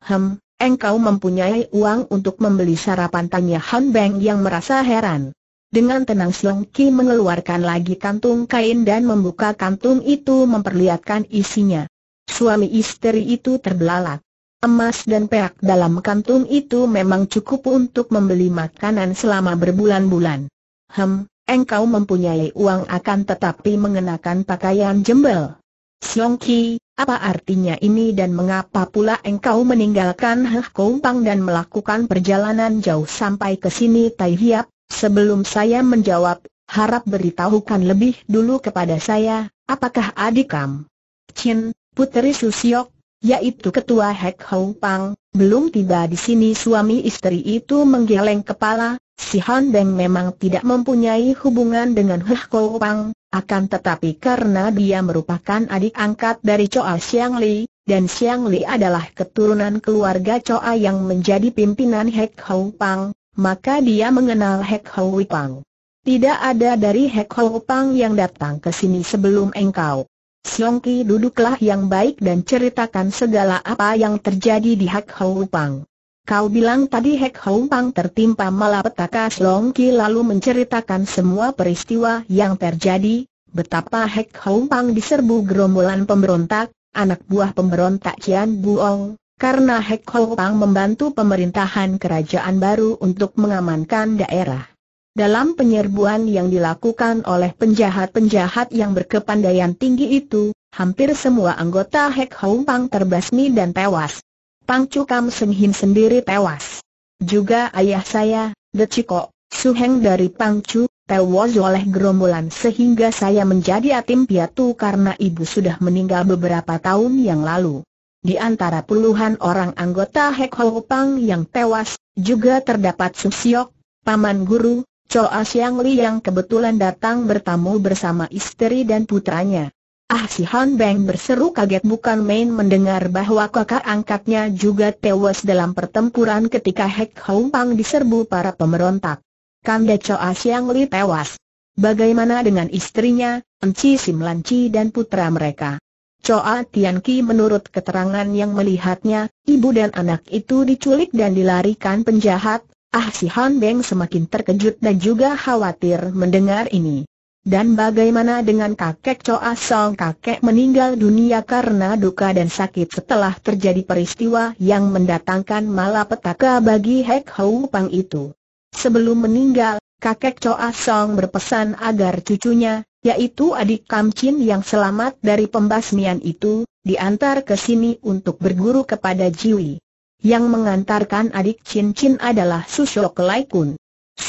Hem, Engkau mempunyai uang untuk membeli sarapan tanya Han Beng yang merasa heran. Dengan tenang Siong Ki mengeluarkan lagi kantung kain dan membuka kantung itu memperlihatkan isinya. Suami istri itu terbelalak. Emas dan perak dalam kantung itu memang cukup untuk membeli makanan selama berbulan-bulan. Hem, engkau mempunyai uang akan tetapi mengenakan pakaian jembel. Siong Ki, apa artinya ini dan mengapa pula engkau meninggalkan Heh Kompang dan melakukan perjalanan jauh sampai ke sini Tai Hiap? Sebelum saya menjawab, harap beritahukan lebih dulu kepada saya, apakah adik Kam? Chin, Puteri Susiok, yaitu ketua Hek Kompang, belum tiba di sini suami istri itu menggeleng kepala, si Hon Deng memang tidak mempunyai hubungan dengan Heh Kompang, akan tetapi karena dia merupakan adik angkat dari Choa Siang Li, dan Siang Li adalah keturunan keluarga Choa yang menjadi pimpinan Hek Hou Pang, maka dia mengenal Hek Hou Pang. Tidak ada dari Hek Hou Pang yang datang ke sini sebelum engkau. Siong Ki duduklah yang baik dan ceritakan segala apa yang terjadi di Hek Hou Pang. Kau bilang tadi Hek Hong Pang tertimpa malapetaka Slong Ki lalu menceritakan semua peristiwa yang terjadi, betapa Hek Hong Pang diserbu gerombolan pemberontak, anak buah pemberontak Kian Buong, karena Hek Hong Pang membantu pemerintahan kerajaan baru untuk mengamankan daerah. Dalam penyerbuan yang dilakukan oleh penjahat-penjahat yang berkepandaian tinggi itu, hampir semua anggota Hek Hong Pang terbasmi dan tewas. Pangcu Kam Seng sendiri tewas. Juga ayah saya, The Chico, Suheng dari Pangcu, tewas oleh gerombolan sehingga saya menjadi atim piatu karena ibu sudah meninggal beberapa tahun yang lalu. Di antara puluhan orang anggota Hek Ho Pang yang tewas, juga terdapat Susyok, Paman Guru, Choa Siang Li yang kebetulan datang bertamu bersama istri dan putranya. Ah si Han Beng berseru kaget bukan main mendengar bahwa kakak angkatnya juga tewas dalam pertempuran ketika Hek Hong Pang diserbu para pemberontak. Kanda Choa ah Siang Li tewas. Bagaimana dengan istrinya, Enci Sim Chi dan putra mereka? Choa ah Tian Ki menurut keterangan yang melihatnya, ibu dan anak itu diculik dan dilarikan penjahat, Ah Si Han Beng semakin terkejut dan juga khawatir mendengar ini. Dan bagaimana dengan kakek Choa ah Song kakek meninggal dunia karena duka dan sakit setelah terjadi peristiwa yang mendatangkan malapetaka bagi Hek Hou Pang itu. Sebelum meninggal, kakek Choa ah Song berpesan agar cucunya, yaitu adik Kam Chin yang selamat dari pembasmian itu, diantar ke sini untuk berguru kepada Jiwi. Yang mengantarkan adik Chin Chin adalah Susho Kelai Kun.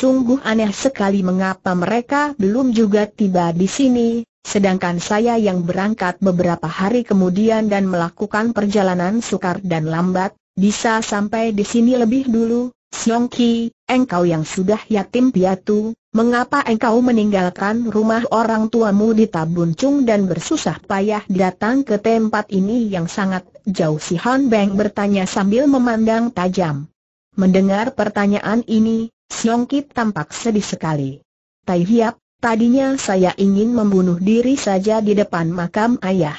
Sungguh aneh sekali mengapa mereka belum juga tiba di sini, sedangkan saya yang berangkat beberapa hari kemudian dan melakukan perjalanan sukar dan lambat, bisa sampai di sini lebih dulu. Siong Ki, engkau yang sudah yatim piatu, mengapa engkau meninggalkan rumah orang tuamu di Tabun Chung dan bersusah payah datang ke tempat ini yang sangat jauh? Si Han Beng bertanya sambil memandang tajam. Mendengar pertanyaan ini, Siong Kit tampak sedih sekali. Tai Hiap, tadinya saya ingin membunuh diri saja di depan makam ayah.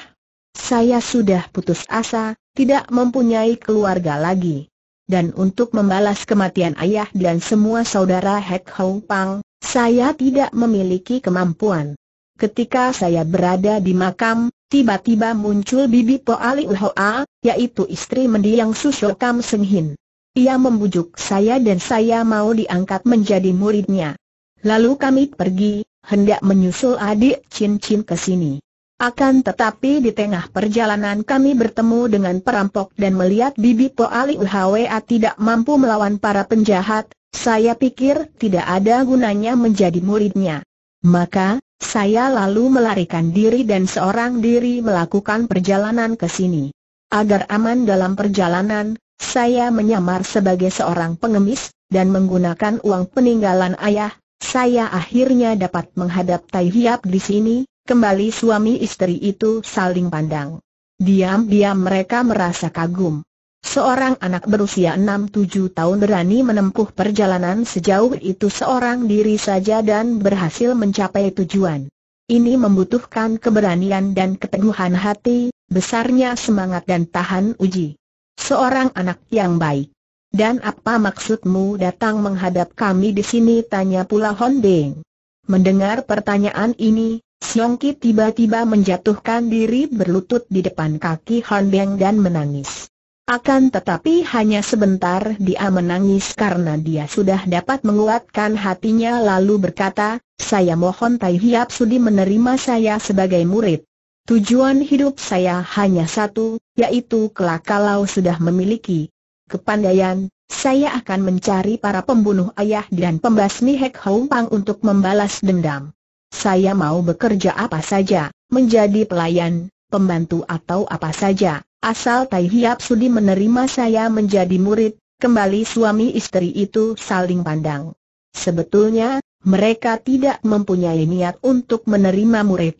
Saya sudah putus asa, tidak mempunyai keluarga lagi. Dan untuk membalas kematian ayah dan semua saudara Hek Hong Pang, saya tidak memiliki kemampuan. Ketika saya berada di makam, tiba-tiba muncul bibi Po Ali Uhoa, yaitu istri mendiang Susyo Kam Senghin. Ia membujuk saya dan saya mau diangkat menjadi muridnya. Lalu kami pergi, hendak menyusul adik cincin ke sini. Akan tetapi di tengah perjalanan kami bertemu dengan perampok dan melihat Bibi Po Ali Uhawa tidak mampu melawan para penjahat, saya pikir tidak ada gunanya menjadi muridnya. Maka, saya lalu melarikan diri dan seorang diri melakukan perjalanan ke sini. Agar aman dalam perjalanan, saya menyamar sebagai seorang pengemis, dan menggunakan uang peninggalan ayah, saya akhirnya dapat menghadap Tai Hiap di sini, kembali suami istri itu saling pandang. Diam-diam mereka merasa kagum. Seorang anak berusia enam tujuh tahun berani menempuh perjalanan sejauh itu seorang diri saja dan berhasil mencapai tujuan. Ini membutuhkan keberanian dan keteguhan hati, besarnya semangat dan tahan uji. Seorang anak yang baik. Dan apa maksudmu datang menghadap kami di sini? Tanya pula Hondeng. Mendengar pertanyaan ini, Siong Ki tiba-tiba menjatuhkan diri berlutut di depan kaki Beng dan menangis. Akan tetapi hanya sebentar dia menangis karena dia sudah dapat menguatkan hatinya lalu berkata, saya mohon Tai Hiap Sudi menerima saya sebagai murid. Tujuan hidup saya hanya satu, yaitu kelak kalau sudah memiliki kepandaian, saya akan mencari para pembunuh ayah dan pembasmi Hek Hong untuk membalas dendam. Saya mau bekerja apa saja, menjadi pelayan, pembantu atau apa saja, asal Tai Hiap Sudi menerima saya menjadi murid, kembali suami istri itu saling pandang. Sebetulnya, mereka tidak mempunyai niat untuk menerima murid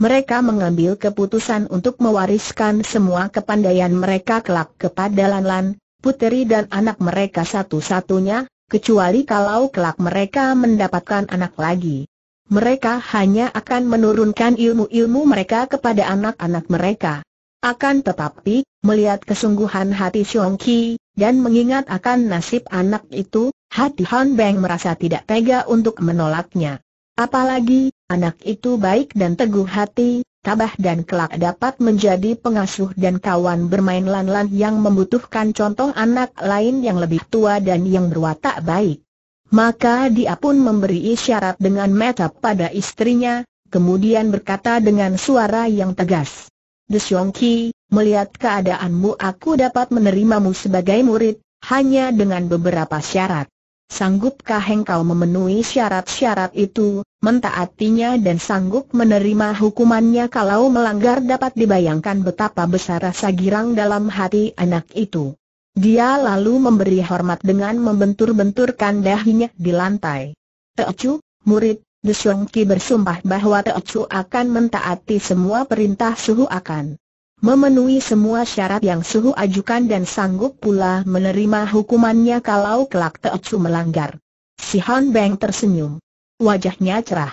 mereka mengambil keputusan untuk mewariskan semua kepandaian mereka kelak kepada Lanlan, puteri dan anak mereka satu-satunya, kecuali kalau kelak mereka mendapatkan anak lagi. Mereka hanya akan menurunkan ilmu-ilmu mereka kepada anak-anak mereka. Akan tetapi, melihat kesungguhan hati Xiong Qi, dan mengingat akan nasib anak itu, hati Han Beng merasa tidak tega untuk menolaknya. Apalagi, Anak itu baik dan teguh hati, tabah dan kelak dapat menjadi pengasuh dan kawan bermain lan-lan yang membutuhkan contoh anak lain yang lebih tua dan yang berwatak baik. Maka dia pun memberi isyarat dengan mata pada istrinya, kemudian berkata dengan suara yang tegas. Desyong melihat keadaanmu aku dapat menerimamu sebagai murid, hanya dengan beberapa syarat. Sanggupkah engkau memenuhi syarat-syarat itu, mentaatinya dan sanggup menerima hukumannya kalau melanggar dapat dibayangkan betapa besar rasa girang dalam hati anak itu. Dia lalu memberi hormat dengan membentur-benturkan dahinya di lantai. Teocu, murid, Desongki bersumpah bahwa Teocu akan mentaati semua perintah suhu akan memenuhi semua syarat yang suhu ajukan dan sanggup pula menerima hukumannya kalau kelak Teocu melanggar. Si Han Beng tersenyum. Wajahnya cerah.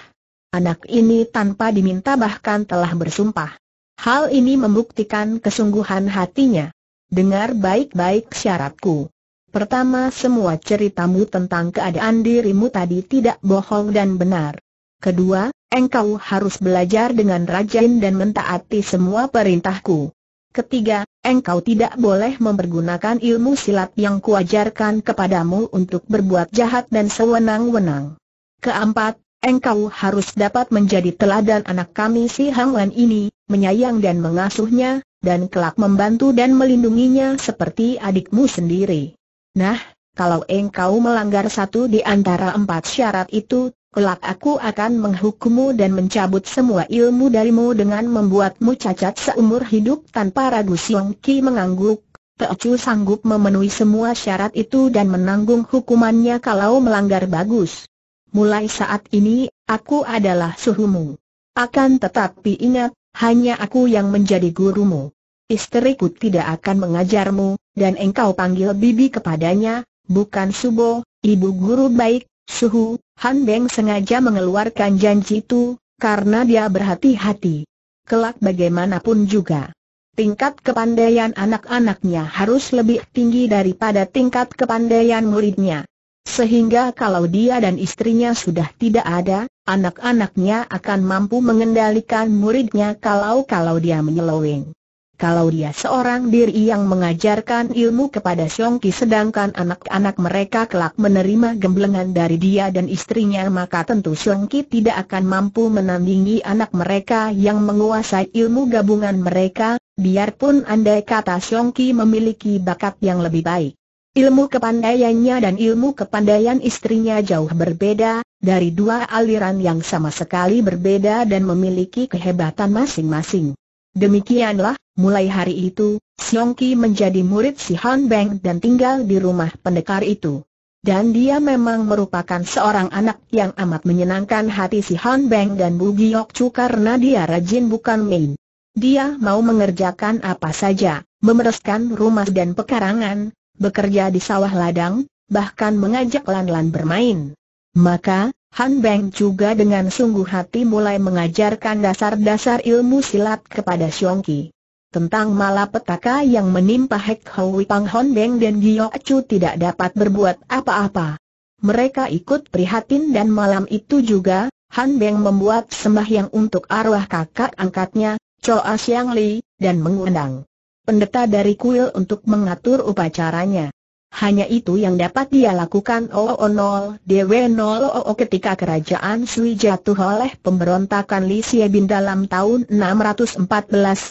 Anak ini tanpa diminta bahkan telah bersumpah. Hal ini membuktikan kesungguhan hatinya. Dengar baik-baik syaratku. Pertama semua ceritamu tentang keadaan dirimu tadi tidak bohong dan benar. Kedua, Engkau harus belajar dengan rajin dan mentaati semua perintahku. Ketiga, engkau tidak boleh mempergunakan ilmu silat yang kuajarkan kepadamu untuk berbuat jahat dan sewenang-wenang. Keempat, engkau harus dapat menjadi teladan anak kami si Hang Wan ini, menyayang dan mengasuhnya, dan kelak membantu dan melindunginya seperti adikmu sendiri. Nah, kalau engkau melanggar satu di antara empat syarat itu, kelak aku akan menghukummu dan mencabut semua ilmu darimu dengan membuatmu cacat seumur hidup tanpa ragu Siong Ki mengangguk. Teocu sanggup memenuhi semua syarat itu dan menanggung hukumannya kalau melanggar bagus. Mulai saat ini, aku adalah suhumu. Akan tetapi ingat, hanya aku yang menjadi gurumu. Istriku tidak akan mengajarmu, dan engkau panggil bibi kepadanya, bukan subo, ibu guru baik, suhu, Han Beng sengaja mengeluarkan janji itu, karena dia berhati-hati. Kelak bagaimanapun juga. Tingkat kepandaian anak-anaknya harus lebih tinggi daripada tingkat kepandaian muridnya. Sehingga kalau dia dan istrinya sudah tidak ada, anak-anaknya akan mampu mengendalikan muridnya kalau-kalau dia menyeloweng kalau dia seorang diri yang mengajarkan ilmu kepada Songki, Ki sedangkan anak-anak mereka kelak menerima gemblengan dari dia dan istrinya maka tentu Songki Ki tidak akan mampu menandingi anak mereka yang menguasai ilmu gabungan mereka, biarpun andai kata Siong Ki memiliki bakat yang lebih baik. Ilmu kepandaiannya dan ilmu kepandaian istrinya jauh berbeda, dari dua aliran yang sama sekali berbeda dan memiliki kehebatan masing-masing. Demikianlah, Mulai hari itu, Xiong Ki menjadi murid si Han Beng dan tinggal di rumah pendekar itu. Dan dia memang merupakan seorang anak yang amat menyenangkan hati si Han Beng dan Bu Giok Chu karena dia rajin bukan main. Dia mau mengerjakan apa saja, memereskan rumah dan pekarangan, bekerja di sawah ladang, bahkan mengajak Lan-Lan bermain. Maka, Han Beng juga dengan sungguh hati mulai mengajarkan dasar-dasar ilmu silat kepada Xiong Ki. Tentang malapetaka yang menimpa Hek Hoi Pang Hon dan Gio Acu tidak dapat berbuat apa-apa. Mereka ikut prihatin dan malam itu juga, Han Beng membuat sembahyang untuk arwah kakak angkatnya, Choa Siang Li, dan mengundang pendeta dari kuil untuk mengatur upacaranya. Hanya itu yang dapat dia lakukan OO0 DW0 ketika kerajaan Sui jatuh oleh pemberontakan Li Xiebin dalam tahun 614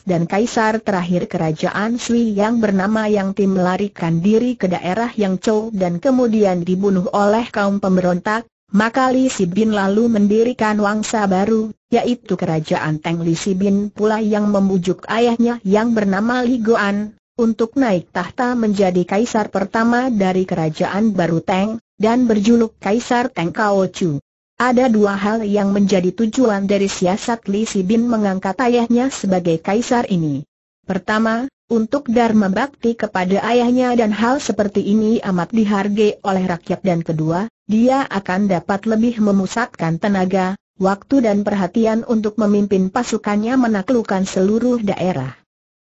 dan kaisar terakhir kerajaan Sui yang bernama Yang Tim melarikan diri ke daerah Yang Chou dan kemudian dibunuh oleh kaum pemberontak, maka Li Sibin lalu mendirikan wangsa baru, yaitu kerajaan Teng Li Sibin pula yang membujuk ayahnya yang bernama Li Goan, untuk naik tahta menjadi kaisar pertama dari kerajaan baru Teng, dan berjuluk Kaisar Teng Kao Chu. Ada dua hal yang menjadi tujuan dari siasat Li Sibin mengangkat ayahnya sebagai kaisar ini. Pertama, untuk dharma bakti kepada ayahnya dan hal seperti ini amat dihargai oleh rakyat dan kedua, dia akan dapat lebih memusatkan tenaga, waktu dan perhatian untuk memimpin pasukannya menaklukkan seluruh daerah.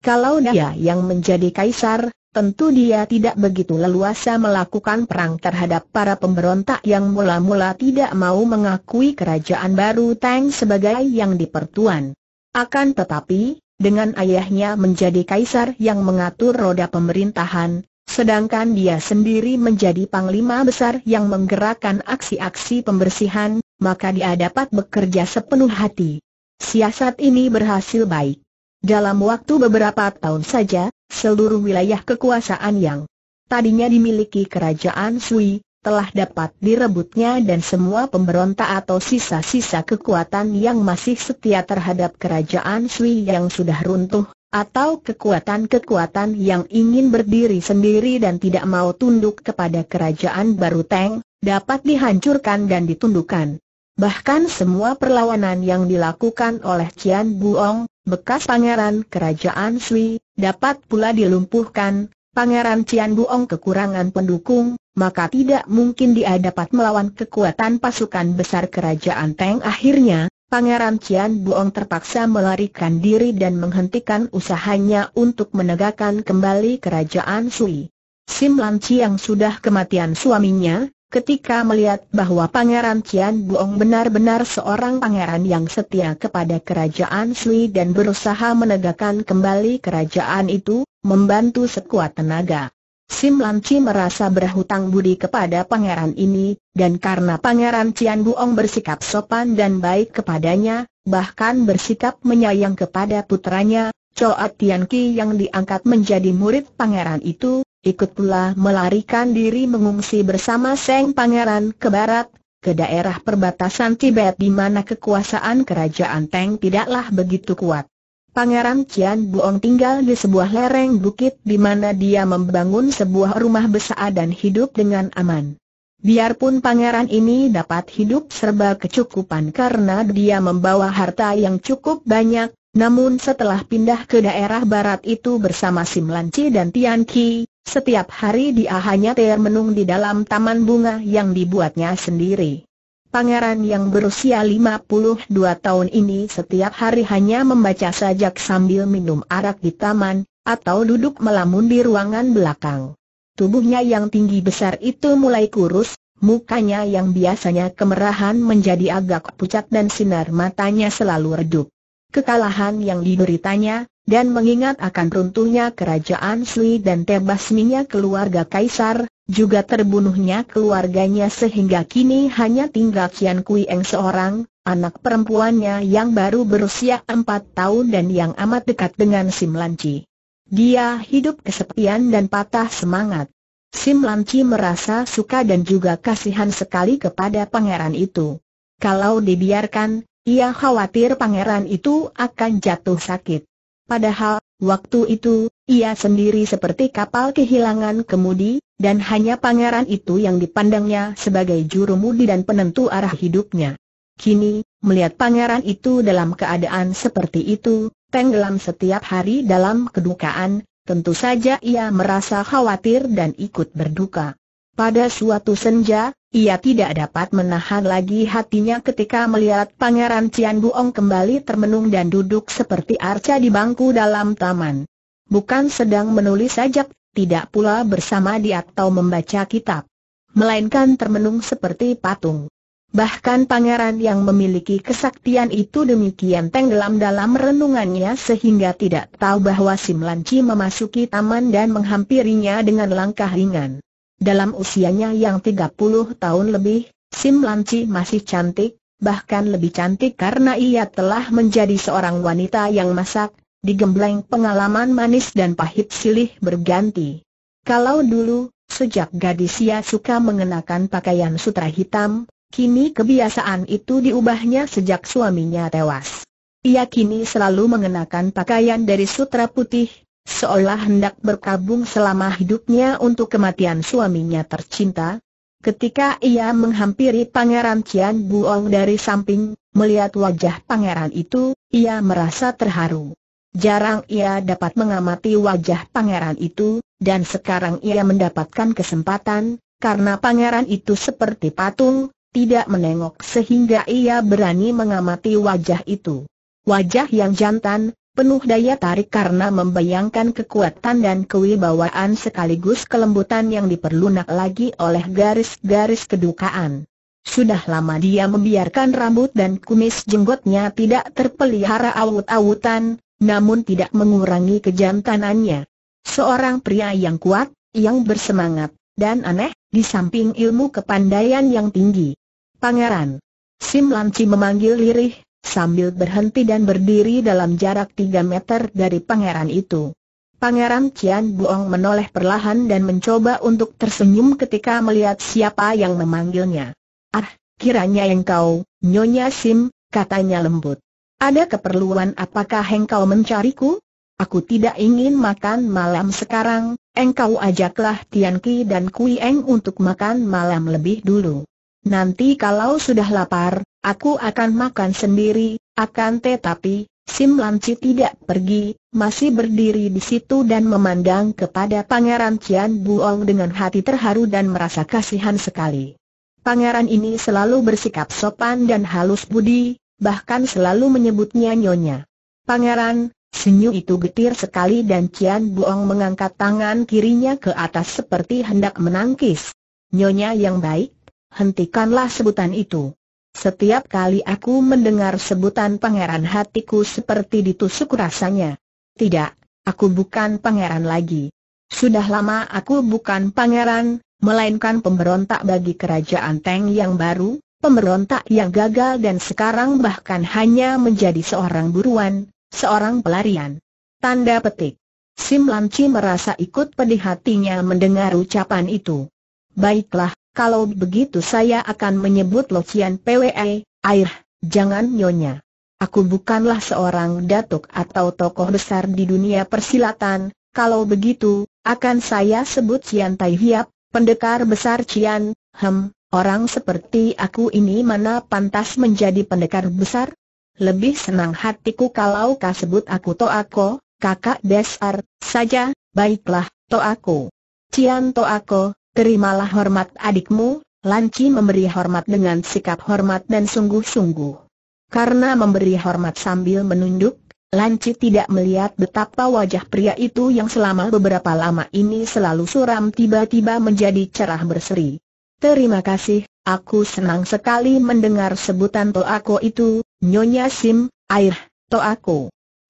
Kalau dia yang menjadi kaisar, tentu dia tidak begitu leluasa melakukan perang terhadap para pemberontak yang mula-mula tidak mau mengakui kerajaan baru Tang sebagai yang dipertuan. Akan tetapi, dengan ayahnya menjadi kaisar yang mengatur roda pemerintahan, sedangkan dia sendiri menjadi panglima besar yang menggerakkan aksi-aksi pembersihan, maka dia dapat bekerja sepenuh hati. Siasat ini berhasil baik. Dalam waktu beberapa tahun saja, seluruh wilayah kekuasaan yang tadinya dimiliki kerajaan Sui, telah dapat direbutnya dan semua pemberontak atau sisa-sisa kekuatan yang masih setia terhadap kerajaan Sui yang sudah runtuh, atau kekuatan-kekuatan yang ingin berdiri sendiri dan tidak mau tunduk kepada kerajaan baru Teng, dapat dihancurkan dan ditundukkan. Bahkan semua perlawanan yang dilakukan oleh Qian Buong, bekas pangeran kerajaan Sui, dapat pula dilumpuhkan, pangeran Cian Buong kekurangan pendukung, maka tidak mungkin dia dapat melawan kekuatan pasukan besar kerajaan Teng akhirnya, Pangeran Cian Buong terpaksa melarikan diri dan menghentikan usahanya untuk menegakkan kembali kerajaan Sui. Sim Lan Chi yang sudah kematian suaminya, Ketika melihat bahwa Pangeran Cian Buong benar-benar seorang pangeran yang setia kepada kerajaan Sui dan berusaha menegakkan kembali kerajaan itu, membantu sekuat tenaga. Sim Chi merasa berhutang budi kepada pangeran ini, dan karena pangeran Cian Buong bersikap sopan dan baik kepadanya, bahkan bersikap menyayang kepada putranya, Choa Tian Ki yang diangkat menjadi murid pangeran itu, Ikut pula melarikan diri mengungsi bersama Seng Pangeran ke barat, ke daerah perbatasan Tibet di mana kekuasaan kerajaan Teng tidaklah begitu kuat. Pangeran Qian Buong tinggal di sebuah lereng bukit di mana dia membangun sebuah rumah besar dan hidup dengan aman. Biarpun pangeran ini dapat hidup serba kecukupan karena dia membawa harta yang cukup banyak, namun setelah pindah ke daerah barat itu bersama Sim Lanci dan Tian Ki, setiap hari dia hanya termenung di dalam taman bunga yang dibuatnya sendiri. Pangeran yang berusia 52 tahun ini setiap hari hanya membaca sajak sambil minum arak di taman, atau duduk melamun di ruangan belakang. Tubuhnya yang tinggi besar itu mulai kurus, mukanya yang biasanya kemerahan menjadi agak pucat dan sinar matanya selalu redup kekalahan yang dideritanya, dan mengingat akan runtuhnya kerajaan Sui dan tebasminya keluarga Kaisar, juga terbunuhnya keluarganya sehingga kini hanya tinggal Qian Kui Eng seorang, anak perempuannya yang baru berusia empat tahun dan yang amat dekat dengan Sim Lanci. Dia hidup kesepian dan patah semangat. Sim Lanci merasa suka dan juga kasihan sekali kepada pangeran itu. Kalau dibiarkan, ia khawatir pangeran itu akan jatuh sakit. Padahal, waktu itu, ia sendiri seperti kapal kehilangan kemudi, dan hanya pangeran itu yang dipandangnya sebagai juru mudi dan penentu arah hidupnya. Kini, melihat pangeran itu dalam keadaan seperti itu, tenggelam setiap hari dalam kedukaan, tentu saja ia merasa khawatir dan ikut berduka. Pada suatu senja, ia tidak dapat menahan lagi hatinya ketika melihat Pangeran Cian Buong kembali termenung dan duduk seperti arca di bangku dalam taman. Bukan sedang menulis sajak, tidak pula bersama di atau membaca kitab. Melainkan termenung seperti patung. Bahkan pangeran yang memiliki kesaktian itu demikian tenggelam dalam renungannya sehingga tidak tahu bahwa Simlanci memasuki taman dan menghampirinya dengan langkah ringan. Dalam usianya yang 30 tahun lebih, Sim Lanci masih cantik, bahkan lebih cantik karena ia telah menjadi seorang wanita yang masak, digembleng pengalaman manis dan pahit silih berganti. Kalau dulu, sejak gadis ia suka mengenakan pakaian sutra hitam, kini kebiasaan itu diubahnya sejak suaminya tewas. Ia kini selalu mengenakan pakaian dari sutra putih, seolah hendak berkabung selama hidupnya untuk kematian suaminya tercinta. Ketika ia menghampiri Pangeran Cian Buong dari samping, melihat wajah pangeran itu, ia merasa terharu. Jarang ia dapat mengamati wajah pangeran itu, dan sekarang ia mendapatkan kesempatan, karena pangeran itu seperti patung, tidak menengok sehingga ia berani mengamati wajah itu. Wajah yang jantan, penuh daya tarik karena membayangkan kekuatan dan kewibawaan sekaligus kelembutan yang diperlunak lagi oleh garis-garis kedukaan. Sudah lama dia membiarkan rambut dan kumis jenggotnya tidak terpelihara awut-awutan, namun tidak mengurangi kejantanannya. Seorang pria yang kuat, yang bersemangat, dan aneh, di samping ilmu kepandaian yang tinggi. Pangeran Sim Lanci memanggil lirih, sambil berhenti dan berdiri dalam jarak tiga meter dari pangeran itu. Pangeran Cian Buong menoleh perlahan dan mencoba untuk tersenyum ketika melihat siapa yang memanggilnya. Ah, kiranya engkau, Nyonya Sim, katanya lembut. Ada keperluan apakah engkau mencariku? Aku tidak ingin makan malam sekarang, engkau ajaklah Tian Ki dan Kui Eng untuk makan malam lebih dulu. Nanti kalau sudah lapar, Aku akan makan sendiri, akan tetapi, Sim Lanci tidak pergi, masih berdiri di situ dan memandang kepada Pangeran Cian Buong dengan hati terharu dan merasa kasihan sekali. Pangeran ini selalu bersikap sopan dan halus budi, bahkan selalu menyebutnya nyonya. Pangeran, senyum itu getir sekali dan Cian Buong mengangkat tangan kirinya ke atas seperti hendak menangkis. Nyonya yang baik, hentikanlah sebutan itu. Setiap kali aku mendengar sebutan pangeran hatiku seperti ditusuk rasanya. Tidak, aku bukan pangeran lagi. Sudah lama aku bukan pangeran, melainkan pemberontak bagi kerajaan Teng yang baru, pemberontak yang gagal dan sekarang bahkan hanya menjadi seorang buruan, seorang pelarian. Tanda petik. Sim Lam Chi merasa ikut pedih hatinya mendengar ucapan itu. Baiklah, kalau begitu saya akan menyebut Locian PWE, air, jangan nyonya. Aku bukanlah seorang datuk atau tokoh besar di dunia persilatan, kalau begitu, akan saya sebut Cian Tai Hiap, pendekar besar Cian, hem, orang seperti aku ini mana pantas menjadi pendekar besar? Lebih senang hatiku kalau kau sebut aku Toako, kakak besar. saja, baiklah, Toako. Cian Toako, terimalah hormat adikmu, Lanci memberi hormat dengan sikap hormat dan sungguh-sungguh. Karena memberi hormat sambil menunduk, Lanci tidak melihat betapa wajah pria itu yang selama beberapa lama ini selalu suram tiba-tiba menjadi cerah berseri. Terima kasih, aku senang sekali mendengar sebutan Toako itu, Nyonya Sim, air, Toako.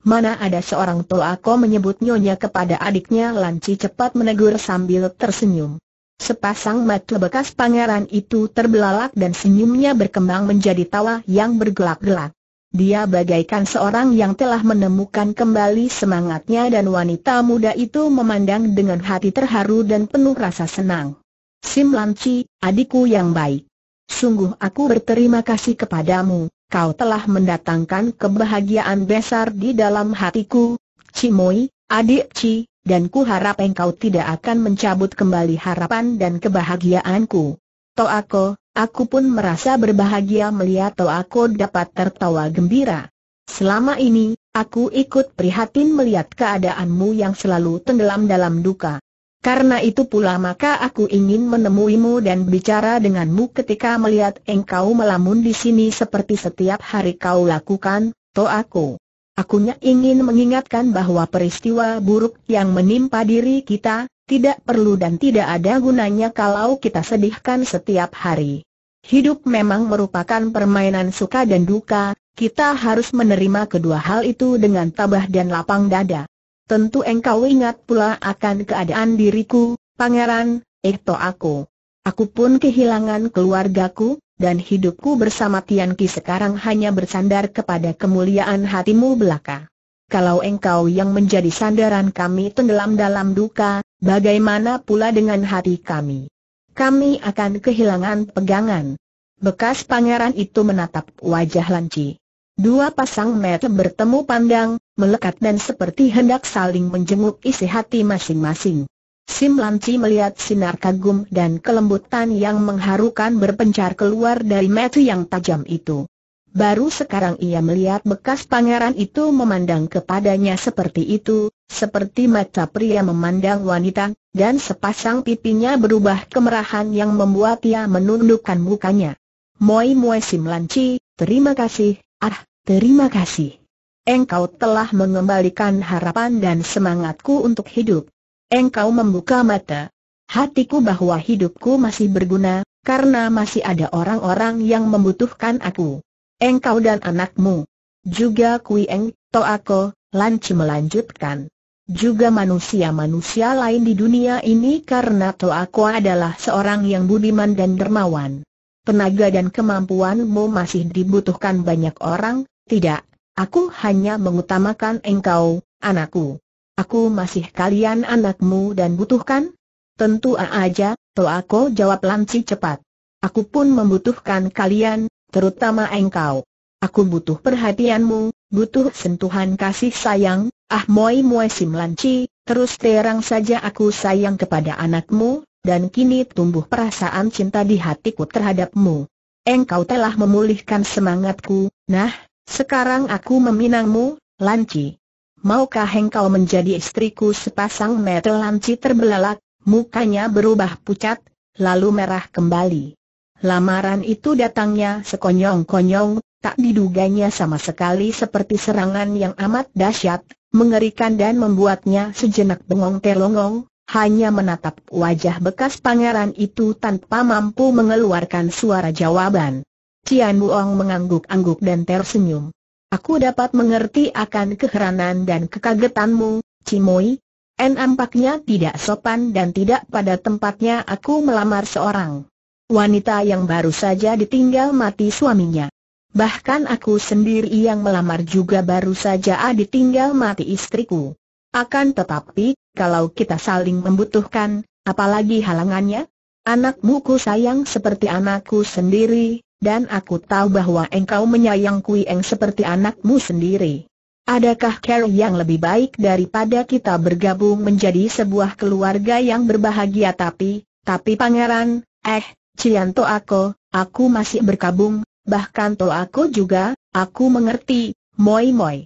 Mana ada seorang Toako menyebut Nyonya kepada adiknya Lanci cepat menegur sambil tersenyum. Sepasang mata bekas pangeran itu terbelalak dan senyumnya berkembang menjadi tawa yang bergelak-gelak. Dia bagaikan seorang yang telah menemukan kembali semangatnya dan wanita muda itu memandang dengan hati terharu dan penuh rasa senang. Sim Lanci, adikku yang baik. Sungguh aku berterima kasih kepadamu, kau telah mendatangkan kebahagiaan besar di dalam hatiku. Cimoi, adik Ci, dan ku harap engkau tidak akan mencabut kembali harapan dan kebahagiaanku. Toako, aku pun merasa berbahagia melihat Toako dapat tertawa gembira. Selama ini, aku ikut prihatin melihat keadaanmu yang selalu tenggelam dalam duka. Karena itu pula maka aku ingin menemuimu dan bicara denganmu ketika melihat engkau melamun di sini seperti setiap hari kau lakukan, Toako. Aku Akunya ingin mengingatkan bahwa peristiwa buruk yang menimpa diri kita, tidak perlu dan tidak ada gunanya kalau kita sedihkan setiap hari. Hidup memang merupakan permainan suka dan duka, kita harus menerima kedua hal itu dengan tabah dan lapang dada. Tentu engkau ingat pula akan keadaan diriku, pangeran, ekto aku. Aku pun kehilangan keluargaku, dan hidupku bersama Tian Ki sekarang hanya bersandar kepada kemuliaan hatimu belaka. Kalau engkau yang menjadi sandaran kami tenggelam dalam duka, bagaimana pula dengan hati kami? Kami akan kehilangan pegangan. Bekas pangeran itu menatap wajah Lanci. Dua pasang mata bertemu pandang, melekat dan seperti hendak saling menjenguk isi hati masing-masing. Sim Lanci melihat sinar kagum dan kelembutan yang mengharukan berpencar keluar dari mata yang tajam itu. Baru sekarang ia melihat bekas pangeran itu memandang kepadanya seperti itu, seperti mata pria memandang wanita, dan sepasang pipinya berubah kemerahan yang membuat ia menundukkan mukanya. Moi Moi Sim Lanci, terima kasih, ah, terima kasih. Engkau telah mengembalikan harapan dan semangatku untuk hidup engkau membuka mata. Hatiku bahwa hidupku masih berguna, karena masih ada orang-orang yang membutuhkan aku. Engkau dan anakmu. Juga Kui Eng, Toako, Lanci melanjutkan. Juga manusia-manusia lain di dunia ini karena Toako adalah seorang yang budiman dan dermawan. Tenaga dan kemampuanmu masih dibutuhkan banyak orang, tidak, aku hanya mengutamakan engkau, anakku. Aku masih kalian anakmu dan butuhkan? Tentu aja, aku jawab Lanci cepat. Aku pun membutuhkan kalian, terutama engkau. Aku butuh perhatianmu, butuh sentuhan kasih sayang, ah moi moi sim Lanci, terus terang saja aku sayang kepada anakmu, dan kini tumbuh perasaan cinta di hatiku terhadapmu. Engkau telah memulihkan semangatku, nah, sekarang aku meminangmu, Lanci. Maukah engkau menjadi istriku sepasang mata lanci terbelalak, mukanya berubah pucat, lalu merah kembali. Lamaran itu datangnya sekonyong-konyong, tak diduganya sama sekali seperti serangan yang amat dahsyat, mengerikan dan membuatnya sejenak bengong telongong, hanya menatap wajah bekas pangeran itu tanpa mampu mengeluarkan suara jawaban. Cian Buong mengangguk-angguk dan tersenyum. Aku dapat mengerti akan keheranan dan kekagetanmu, Cimoy. En nampaknya tidak sopan dan tidak pada tempatnya aku melamar seorang wanita yang baru saja ditinggal mati suaminya. Bahkan aku sendiri yang melamar juga baru saja ditinggal mati istriku. Akan tetapi, kalau kita saling membutuhkan, apalagi halangannya? Anakmu ku sayang seperti anakku sendiri, dan aku tahu bahwa engkau menyayang Kui Eng seperti anakmu sendiri. Adakah Carol yang lebih baik daripada kita bergabung menjadi sebuah keluarga yang berbahagia tapi, tapi pangeran, eh, Cianto aku, aku masih berkabung, bahkan to aku juga, aku mengerti, moi moi.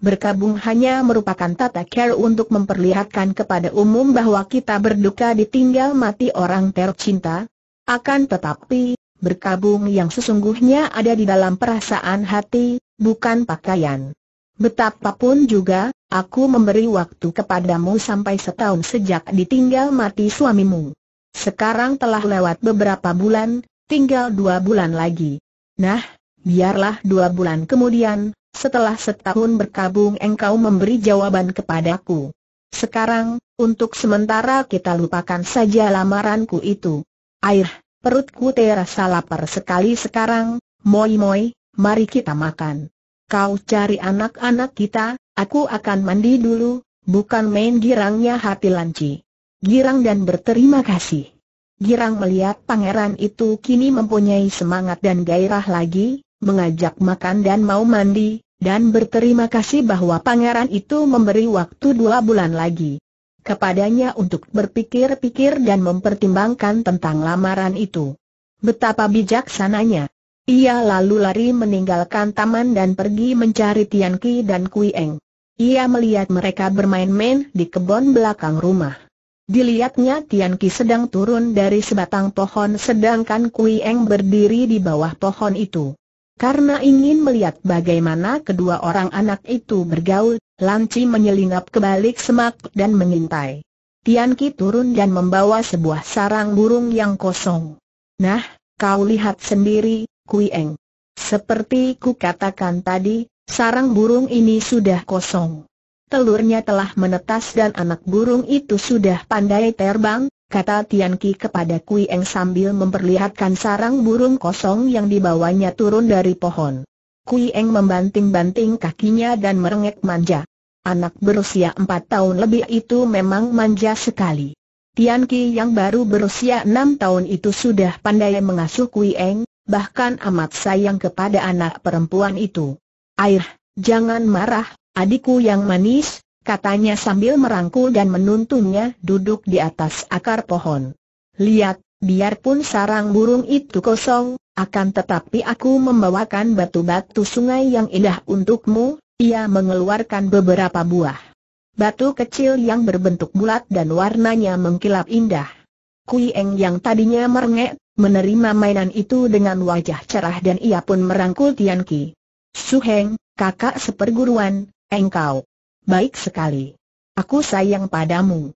Berkabung hanya merupakan tata care untuk memperlihatkan kepada umum bahwa kita berduka ditinggal mati orang tercinta. Akan tetapi, berkabung yang sesungguhnya ada di dalam perasaan hati, bukan pakaian. Betapapun juga, aku memberi waktu kepadamu sampai setahun sejak ditinggal mati suamimu. Sekarang telah lewat beberapa bulan, tinggal dua bulan lagi. Nah, biarlah dua bulan kemudian, setelah setahun berkabung engkau memberi jawaban kepadaku. Sekarang, untuk sementara kita lupakan saja lamaranku itu. Air, Perutku terasa lapar sekali sekarang, moi moi, mari kita makan. Kau cari anak-anak kita, aku akan mandi dulu, bukan main girangnya hati lanci. Girang dan berterima kasih. Girang melihat pangeran itu kini mempunyai semangat dan gairah lagi, mengajak makan dan mau mandi, dan berterima kasih bahwa pangeran itu memberi waktu dua bulan lagi kepadanya untuk berpikir-pikir dan mempertimbangkan tentang lamaran itu. Betapa bijaksananya. Ia lalu lari meninggalkan taman dan pergi mencari Tian Ki dan Kui Eng. Ia melihat mereka bermain-main di kebun belakang rumah. Dilihatnya Tian Ki sedang turun dari sebatang pohon sedangkan Kui Eng berdiri di bawah pohon itu. Karena ingin melihat bagaimana kedua orang anak itu bergaul, Lanci menyelinap ke balik semak dan mengintai. Tian turun dan membawa sebuah sarang burung yang kosong. Nah, kau lihat sendiri, Kui Eng. Seperti ku katakan tadi, sarang burung ini sudah kosong. Telurnya telah menetas dan anak burung itu sudah pandai terbang, kata Tian Ki kepada Kui Eng sambil memperlihatkan sarang burung kosong yang dibawanya turun dari pohon. Kui Eng membanting-banting kakinya dan merengek manja. Anak berusia empat tahun lebih itu memang manja sekali. Tian Ki yang baru berusia enam tahun itu sudah pandai mengasuh Kui Eng, bahkan amat sayang kepada anak perempuan itu. Air, jangan marah, adikku yang manis, katanya sambil merangkul dan menuntunnya duduk di atas akar pohon. Lihat, biarpun sarang burung itu kosong, akan tetapi aku membawakan batu-batu sungai yang indah untukmu, ia mengeluarkan beberapa buah. Batu kecil yang berbentuk bulat dan warnanya mengkilap indah. Kui Eng yang tadinya merengek, menerima mainan itu dengan wajah cerah dan ia pun merangkul Tian Ki. Heng, kakak seperguruan, engkau baik sekali. Aku sayang padamu.